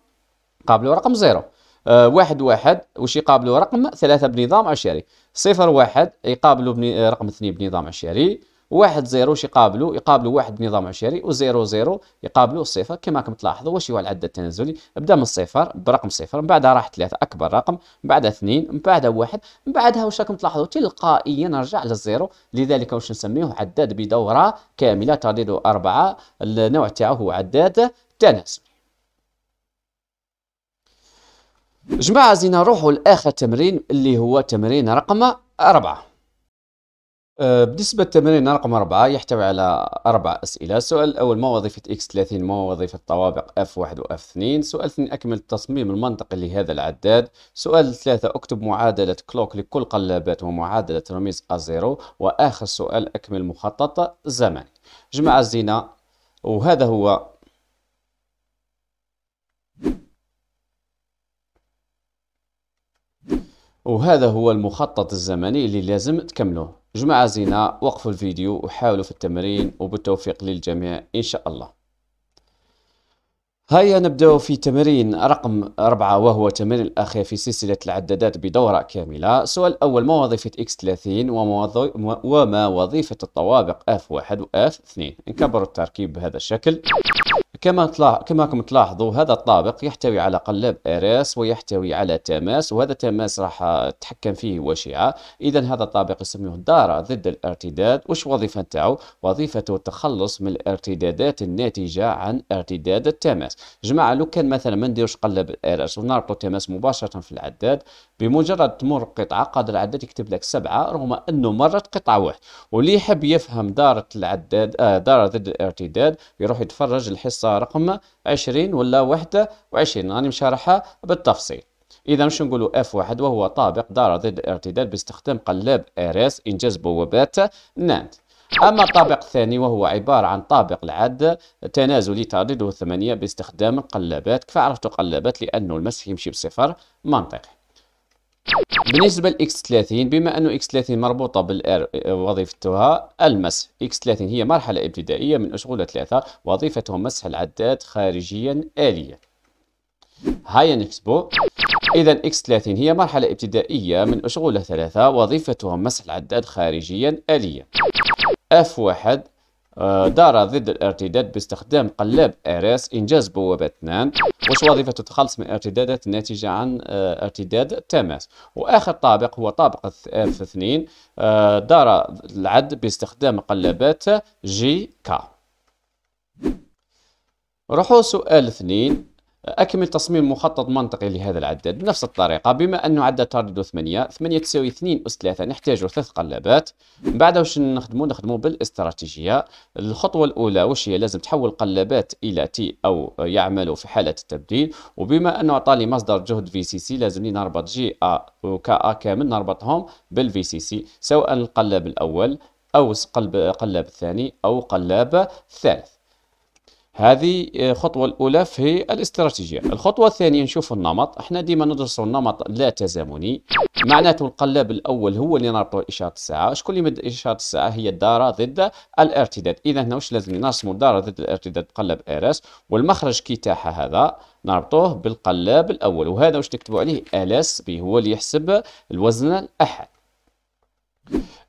قابلوا رقم 0 آه، واحد واحد واش يقابلوا رقم ثلاثة بنظام عشري صفر واحد يقابلوا بني آه، رقم اثنين بنظام عشري واحد زيرو واش يقابلوا يقابلوا واحد بنظام عشري وزيرو زيرو يقابلوا الصفر كما راكم تلاحظوا واش هو العدد التنازلي بدا من الصفر برقم صفر من بعدها راح ثلاثة أكبر رقم من بعدها اثنين من بعدها واحد من بعدها واش راكم تلاحظوا تلقائيا رجع للزيرو لذلك واش نسميه عداد بدورة كاملة تعديله أربعة النوع تاعو هو عداد تنازلي جماعة زينا نروحوا لآخر تمرين اللي هو تمرين رقم أربعة أه، بالنسبة للتمرين رقم أربعة يحتوي على أربع أسئلة السؤال الأول ما وظيفة X30 ما وظيفة طوابق F1 و F2 سؤال اثنين أكمل التصميم المنطقي لهذا العداد سؤال ثلاثة أكتب معادلة كلوك لكل قلابات ومعادلة رميز A0 وآخر سؤال أكمل مخطط زمني جماعة الزينة وهذا هو وهذا هو المخطط الزمني اللي لازم تكملوه جماعة زينة وقفوا الفيديو وحاولوا في التمرين وبالتوفيق للجميع إن شاء الله هيا نبدأ في تمرين رقم أربعة وهو تمرين الأخير في سلسلة العدادات بدورة كاملة السؤال الأول ما وظيفة X30 وما وظيفة الطوابق F1 و F2 نكبر التركيب بهذا الشكل كما كما تلاحظوا هذا الطابق يحتوي على قلب اريس ويحتوي على تماس وهذا التماس راح تحكم فيه وشعه اذا هذا الطابق يسميه الدارة ضد الارتداد وش وظيفه تاعو وظيفته التخلص من الارتدادات الناتجه عن ارتداد التماس جماعه لو كان مثلا ما نديروش قلب الاريس ونربطوا التماس مباشره في العداد بمجرد تمر قطعه قادر العداد يكتب لك سبعه رغم انه مرت قطعه واحده واللي يحب يفهم داره العداد آه داره ضد الارتداد يروح يتفرج الحصه رقم 20 ولا 21 راني مشارحها بالتفصيل إذا مش نقولوا اف واحد وهو طابق دار ضد الارتداد باستخدام قلاب اس إنجاز بوابات ناند أما الطابق الثاني وهو عبارة عن طابق العد تنازلي تردده ثمانية باستخدام القلابات كيف عرفتوا قلابات لأنه المسح يمشي بصفر منطقي بالنسبة لـ x 30 بما أنه x 30 مربوطة بالآر آه، وظيفتها المسح x 30 هي مرحلة ابتدائية من أشغال ثلاثة وظيفتها مسح العداد خارجيا آليا هيا نكتبو إذا x 30 هي مرحلة ابتدائية من أشغال ثلاثة وظيفتها مسح العداد خارجيا آليا F1 دار ضد الارتداد باستخدام قلاب آراس إنجاز بوابة 2 وش وظيفة تتخلص من ارتدادات الناتجة عن آه، ارتداد تماس وآخر طابق هو طابق الف 2 آه، دار العد باستخدام قلابات جي كا روحوا سؤال اثنين أكمل تصميم مخطط منطقي لهذا العداد بنفس الطريقة بما أنه عداد تردده 8 8 تساوي 2 أس 3 نحتاجه ثلاث قلابات بعد واش نخدمو نخدمو بالاستراتيجية الخطوة الأولى واش هي لازم تحول قلابات إلى تي أو يعملوا في حالة التبديل وبما أنه عطاني مصدر جهد في سي سي لازمني نربط جي أ وكا أ كامل نربطهم بالفي سي سي سواء القلاب الأول أو قلب قلاب الثاني أو قلاب الثالث هذه الخطوة آه، الأولى في الاستراتيجية الخطوة الثانية نشوف النمط احنا ديما ندرس النمط لا تزامني معناته القلاب الأول هو اللي نربطوا إشارة الساعة شكون اللي مد إشارة الساعة هي الدارة ضد الارتداد إذا هنا واش لازم نرسموا الدارة ضد الارتداد بقلب ألاس والمخرج كي تاعها هذا نربطوه بالقلاب الأول وهذا واش نكتبوا عليه آلاس بي هو اللي يحسب الوزن الأحد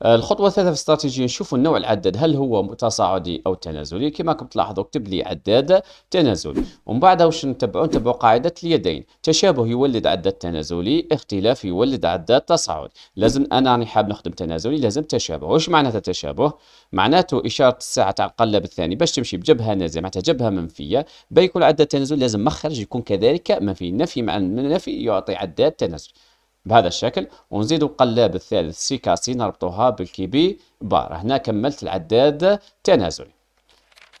الخطوه الثالثه في الاستراتيجيه نشوفوا النوع العداد هل هو تصاعدي او تنازلي كما راكم تلاحظوا كتب لي عداد تنازلي ومن بعدها واش نتبعوا نتبعوا قاعده اليدين تشابه يولد عداد تنازلي اختلاف يولد عداد تصاعد لازم انا راني حاب نخدم تنازلي لازم تشابه واش معناتها تشابه معناته اشاره الساعه تاع القلب الثاني باش تمشي بجبهه نازله معناتها جبهه منفيه بيكون يكون عداد تنازلي لازم مخرج يكون كذلك منفي النفي مع النفي يعطي عداد تنازلي بهذا الشكل ونزيدو القلاب الثالث سي كاسي نربطوها بالكيبي بار هنا كملت العداد تنازلي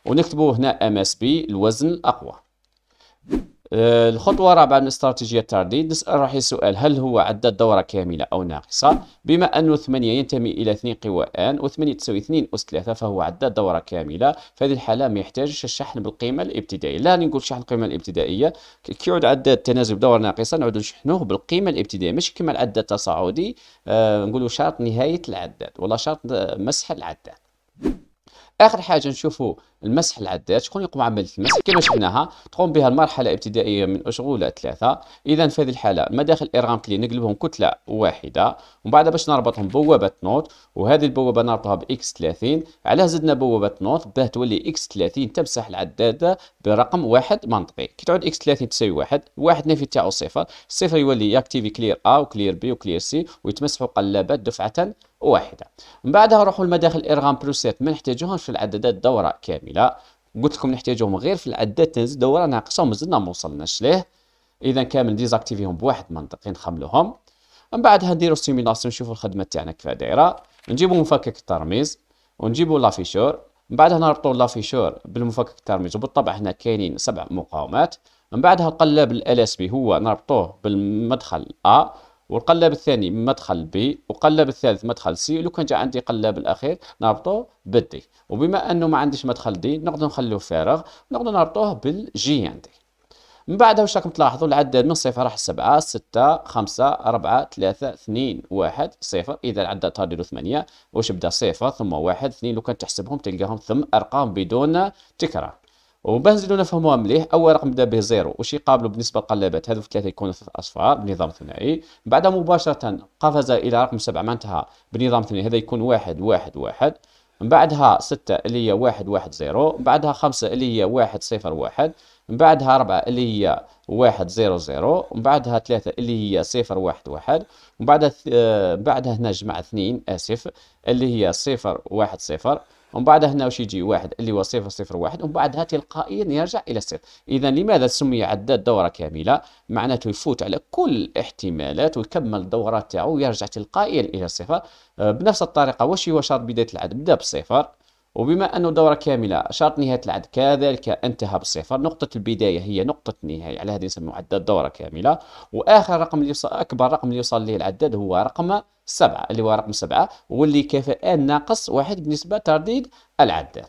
ونكتبوا هنا ام اس بي الوزن الاقوى آه، الخطوة الرابعة من استراتيجية الترديد نسأل روحي السؤال هل هو عدى الدورة كاملة أو ناقصة؟ بما أنه 8 ينتمي إلى 2 قوى و و8 تساوي 2 أس 3 فهو عدى الدورة كاملة فهذه الحالة ما يحتاجش الشحن بالقيمة الابتدائية لا نقول شحن القيمة الابتدائية كي يعود عدى التنازل بدورة ناقصة نعود نشحنوه بالقيمة الابتدائية مش كما العداد التصاعدي آه نقولوا شرط نهاية العداد ولا شرط مسح العداد آخر حاجة نشوفوا المسح العداد شكون يقوم عمليه المسح كما شفناها تقوم بها المرحله الابتدائيه من اشغوله ثلاثه اذا في هذه الحاله مداخل الارغام كلي نقلبهم كتله واحده ومن بعد باش نربطهم بوابه نوت وهذه البوابه نربطها باكس 30 علاه زدنا بوابه نوت باه تولي اكس 30 تمسح العداد برقم واحد منطقي كي تعود اكس 30 تساوي واحد واحد نافي تاعو صفر الصفر يولي ياكتيفي كلير ا وكلير بي وكلير سي ويتمسحوا قلابات دفعه واحده من بعدها نروحوا لمداخل الارغام بلوسات 7 ما نحتاجوهمش في العدادات دوره كامله الكامله قلت لكم نحتاجوهم غير في العدات تنزل دوره ناقصه ومازلنا ما وصلناش ليه اذا كامل ديزاكتيفيهم بواحد منطقي نخملوهم من بعدها نديرو سيميلاسيون نشوفو الخدمه تاعنا كيفاه دايره نجيبو مفكك الترميز ونجيبو لافيشور من بعدها نربطو لافيشور بالمفكك الترميز وبالطبع هنا كاينين سبع مقاومات من بعدها قلاب اس بي هو نربطوه بالمدخل ا والقلاب الثاني مدخل بي والقلاب الثالث مدخل سي لو كان جا عندي قلب الاخير نربطه بالدي وبما انه ما عنديش مدخل دي نقدر نخليه فارغ نقدر نربطوه بالجي عندي من بعد واش راكم تلاحظوا العداد من صفر راح سبعة ستة خمسة أربعة ثلاثة اثنين واحد صفر إذا العداد تردد ثمانية واش بدا صفر ثم واحد اثنين لو كان تحسبهم تلقاهم ثم أرقام بدون تكرار وباه نزيدو نفهموها مليح اول رقم بدا به زيرو واش يقابلو بالنسبه للقلابات هذو في ثلاثه يكونوا ثلاث اصفار بنظام ثنائي بعدها مباشره قفز الى رقم سبعه معناتها بنظام ثنائي هذا يكون واحد واحد واحد من بعدها ستة اللي هي واحد واحد زيرو من بعدها خمسة اللي هي واحد صفر واحد من بعدها أربعة اللي هي واحد زيرو زيرو من بعدها ثلاثة اللي هي صفر واحد واحد من بعدها آه، بعدها هنا جمع اثنين آسف اللي هي صفر واحد صفر ومن بعد هنا واش يجي واحد اللي هو صفر صفر واحد ومن بعدها تلقائيا يرجع الى الصفر اذا لماذا سمي عداد دوره كامله معناته يفوت على كل الاحتمالات ويكمل الدورات تاعو ويرجع تلقائيا الى الصفر آه، بنفس الطريقه واش هو شرط بدايه العدد بدا بالصفر وبما أنه دورة كاملة شرط نهاية العد كذلك انتهى بالصفر نقطة البداية هي نقطة النهاية على هذه نسميه عداد دورة كاملة وآخر رقم اللي يوصل أكبر رقم اللي يوصل ليه العداد هو رقم سبعة اللي هو رقم سبعة واللي كفاءة ناقص واحد بالنسبة ترديد العدال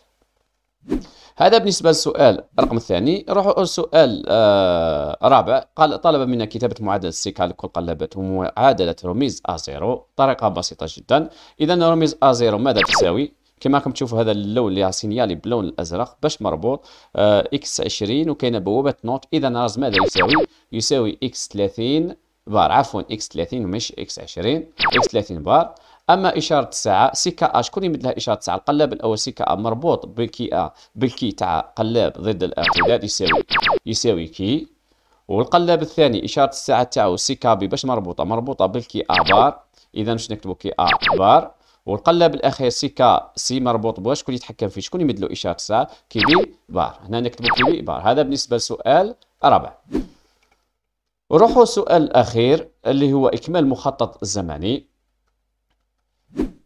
هذا بالنسبة للسؤال الرقم الثاني نروحوا للسؤال آه رابع قال طلب منا كتابة معادلة سيكا لكل قلبة ومعادلة رميز ا 0 طريقة بسيطة جدا إذا رميز ا 0 ماذا تساوي؟ كما راكم تشوفوا هذا اللون اللي سينيالي باللون الازرق باش مربوط آه اكس 20 وكاينه بوابه نوت اذا راز ماذا يساوي؟ يساوي اكس 30 بار عفوا اكس 30 ومش اكس 20 اكس 30 بار اما اشاره الساعه سي كا ا شكون يمد لها اشاره الساعه القلاب الاول كا ا مربوط بالكي ا بالكي تاع قلاب ضد الارتداد يساوي يساوي كي والقلاب الثاني اشاره الساعه تاعو سي كا بي باش مربوطه مربوطه بالكي ا بار اذا باش نكتبو كي ا بار والقلاب الاخير سي كا سي مربوط بواش شكون يتحكم فيه شكون يمد له اشاره الساعه كي بي بار هنا نكتبو كي بي بار هذا بالنسبه لسؤال رابع روحوا السؤال الأخير اللي هو إكمال مخطط الزمني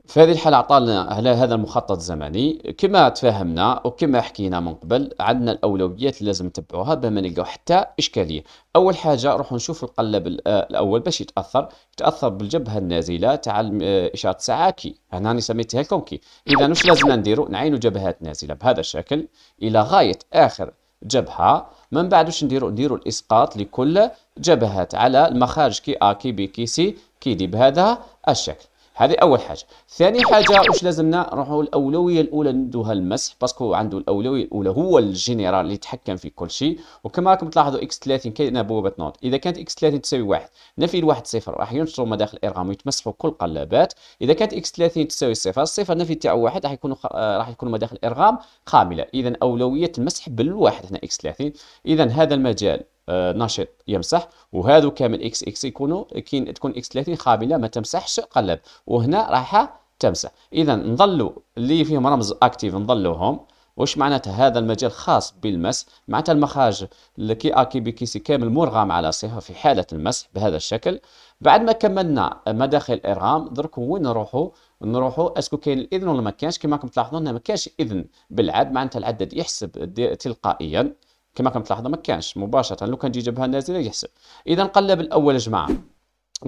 في هذه الحالة عطالنا على هذا المخطط الزمني كما تفاهمنا وكما حكينا من قبل عندنا الأولويات اللي لازم نتبعوها باه ما نلقاو حتى إشكالية أول حاجة روحوا نشوف القلب الأول باش يتأثر يتأثر بالجبهة النازلة تاع إشارة الساعة كي أنا راني سميتها الكونكي إذا واش لازم نديرو نعينو جبهات نازلة بهذا الشكل إلى غاية آخر جبهة من بعد واش نديرو نديرو الإسقاط لكل جبهات على المخارج كي أ كي بي كي سي كي دي بهذا الشكل هذه اول حاجه ثاني حاجه واش لازمنا نروحوا الاولويه الاولى ندوها المسح باسكو عنده الاولويه الاولى هو الجنرال اللي يتحكم في كل شيء وكما راكم تلاحظوا اكس 30 كاينه بوابه نوت اذا كانت اكس 30 تساوي واحد نفي الواحد صفر راح ينشروا مداخل الارقام ويتمسحوا كل قلابات اذا كانت اكس 30 تساوي صفر الصفر النفي تاعو واحد راح يكون آه، راح يكون مداخل الارقام خامله اذا اولويه المسح بالواحد هنا اكس 30 اذا هذا المجال آه، نشط يمسح وهذا كامل اكس اكس يكونوا كين تكون اكس 30 قابله ما تمسحش قلب وهنا راح تمسح اذا نظلوا اللي فيهم رمز اكتيف نظلوهم واش معناتها هذا المجال خاص بالمس معناتها المخارج كي ا آه، كي بي كي سي كامل مرغم على صفه في حاله المسح بهذا الشكل بعد ما كملنا مداخل الارغام درك وين نروحوا نروحوا اسكو كاين الاذن ولا ما كانش كما راكم تلاحظون ما كانش اذن بالعد معناتها العدد يحسب تلقائيا كما كنت تلاحظوا ما كانش مباشره لو كان جي جبهه نازله يحسب اذا قلب الاول جماعه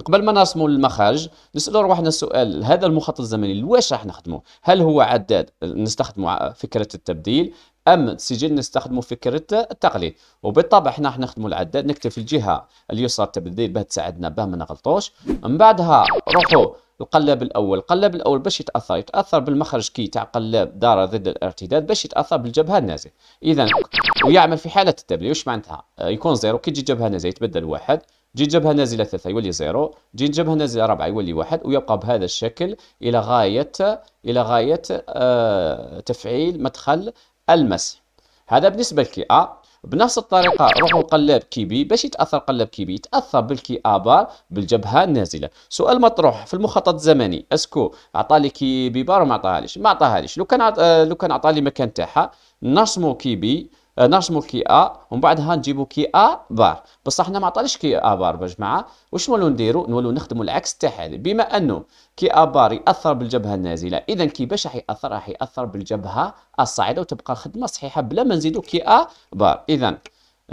قبل ما نرسموا المخارج نسالوا رواحنا السؤال هذا المخطط الزمني واش راح نخدمه هل هو عداد نستخدمه فكره التبديل ام سجل نستخدمه فكره التقليد وبالطبع احنا راح نخدموا العداد نكتب في الجهه اليسرى التبديل باه تساعدنا باه ما نغلطوش من بعدها روحوا القلاب الاول القلاب الاول باش يتاثر يتاثر بالمخرج كي تاع قلاب دار ضد الارتداد باش يتاثر بالجبهه النازله اذا ويعمل في حاله التبليه واش معناتها آه، يكون زيرو كي تجي جبهه نازله يتبدل واحد تجي جبهه نازله ثلاثه يولي زيرو تجي جبهه نازله ربعه يولي واحد ويبقى بهذا الشكل الى غايه الى غايه آه تفعيل مدخل المسح هذا بالنسبه لكي ا آه، بنفس الطريقه روحوا قلاب كيبي باش يتاثر قلاب كيبي يتاثر بالكي ابار بالجبهه النازله سؤال مطروح في المخطط الزمني اسكو عطى لي كيبي بار ما عطاهاليش ما عطاهاليش لو كان آه، لو كان عطى لي مكان تاعها نرسمو كيبي أه، نرسموا كي ا ومن بعدها نجيبوا كي ا بار بصح حنا ما عطاليش كي ا بار يا جماعه واش نولوا نديروا نولوا نخدموا العكس تاع هذا بما انه كي ا بار ياثر بالجبهه النازله اذا كي باش راح ياثر راح ياثر بالجبهه الصاعده وتبقى الخدمه صحيحه بلا ما نزيدو كي ا بار اذا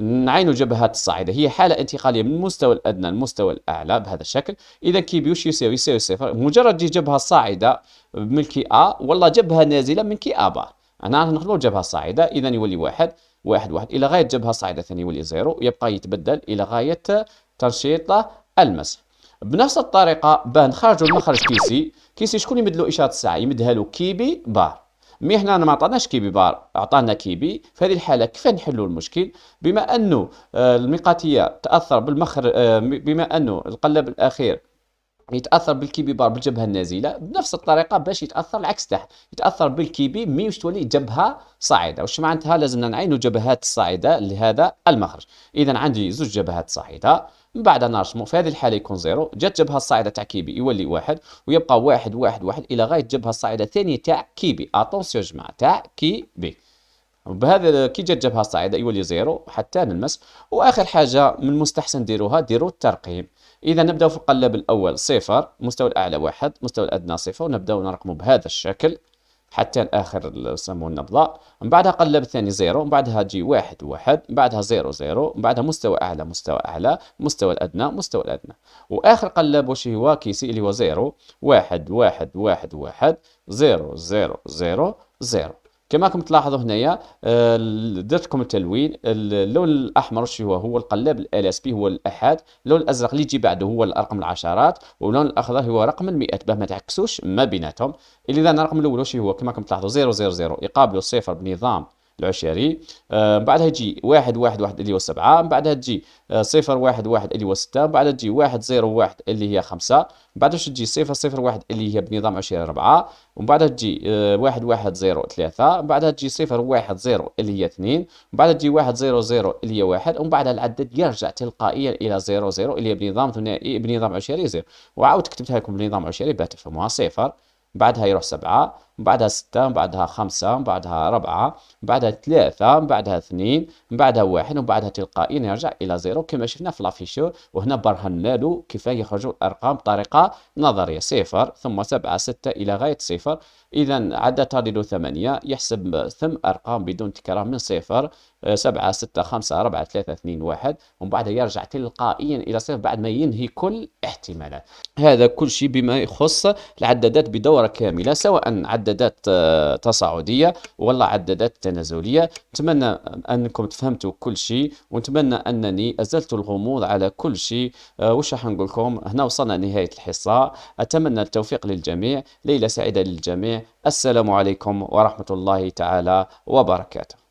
نعينوا جبهات الصاعده هي حاله انتقاليه من المستوى الادنى للمستوى الاعلى بهذا الشكل اذا كي بيوش يساوي يساوي صفر مجرد تجي جبهه صاعده من كي ا ولا جبهه نازله من كي ا بار انا نخلو الجبهه الصاعده اذا يولي واحد واحد واحد إلى غاية جبهة صاعدة ثاني يولي زيرو يبقى يتبدل إلى غاية تنشيط المسح بنفس الطريقة باه نخرجوا المخرج كيسي كيسي شكون يمد له إشارة الساعة يمدها له كيبي بار مي حنا ما عطاناش كيبي بار عطانا كيبي في هذه الحالة كيف نحلوا المشكل بما أنه آه، المقاتية تأثر بالمخرج آه، بما أنه القلب الأخير يتاثر بالكيبي بار بالجبهه النازله بنفس الطريقه باش يتاثر العكس تاعها يتاثر بالكيبي مي واش تولي جبهه صاعده واش معناتها لازمنا نعينوا جبهات صاعده لهذا المخرج اذا عندي زوج جبهات صاعده من بعد نرسمو في هذه الحاله يكون زيرو جات الجبهه الصاعده تاع كيبي يولي واحد ويبقى واحد واحد واحد الى غايه الجبهه الصاعده الثانيه تاع كيبي اتونسيون جماعه تاع كيبي بهذا كي جات الجبهه الصاعده يولي زيرو حتى نلمس واخر حاجه من المستحسن ديروها ديروا الترقيم إذا نبدأ في القلب الأول صفر مستوى الأعلى واحد مستوى الأدنى صفر ونبدأ نرقمه بهذا الشكل حتى آخر سمو النبضة من بعدها قلب الثاني زيرو من بعدها جي واحد واحد من بعدها زيرو زيرو من بعدها مستوى أعلى مستوى أعلى مستوى الأدنى مستوى الأدنى وآخر قلب واش هو كيسي اللي هو زيرو واحد واحد واحد واحد زيرو زيرو زيرو زيرو كما راكم تلاحظوا هنايا آه، درتكم التلوين اللون الاحمر شي هو هو القلاب ال اس بي هو الاحاد اللون الازرق اللي يجي بعده هو الرقم العشرات واللون الاخضر هو رقم المئات باه ما تعكسوش ما بيناتهم اذا الرقم الاول شي هو كما راكم تلاحظوا 000 يقابلوا صفر بنظام العشري من آه، بعدها يجي واحد واحد واحد اللي هو سبعة من بعدها تجي آه، صفر واحد واحد اللي هو ستة من بعدها تجي واحد زير واحد اللي هي خمسة من بعدها تجي صفر صفر واحد اللي هي بنظام عشري ربعة ومن بعدها تجي آه، واحد واحد زيرو ثلاثة من بعدها تجي صفر واحد زيرو اللي هي اثنين من بعدها تجي واحد زيرو زيرو اللي هي واحد ومن بعدها العدد يرجع تلقائيا إلى زيرو زيرو اللي هي بنظام ثنائي بنظام عشري زيرو وعاود كتبتها لكم بنظام عشري باه تفهموها صفر بعدها يروح سبعة من بعدها ستة من بعدها خمسة من بعدها ربعة من بعدها ثلاثة من بعدها اثنين من بعدها واحد وبعدها بعدها تلقائيا يرجع إلى زيرو كما شفنا في لافيشور وهنا برهنا له كيف يخرجوا الأرقام بطريقة نظرية صفر ثم سبعة ستة إلى غاية صفر إذا عدد تعدل ثمانية يحسب ثم أرقام بدون تكرار من صفر آه، سبعة ستة خمسة أربعة ثلاثة اثنين واحد ومن بعدها يرجع تلقائيا إلى صفر بعد ما ينهي كل احتمالات هذا كل شيء بما يخص العدادات بدورة كاملة سواء عد عدادات آه، تصاعديه ولا عدادات تنازليه نتمنى انكم تفهمتوا كل شيء ونتمنى انني ازلت الغموض على كل شيء آه، وش راح نقول لكم هنا وصلنا لنهايه الحصه اتمنى التوفيق للجميع ليله سعيده للجميع السلام عليكم ورحمه الله تعالى وبركاته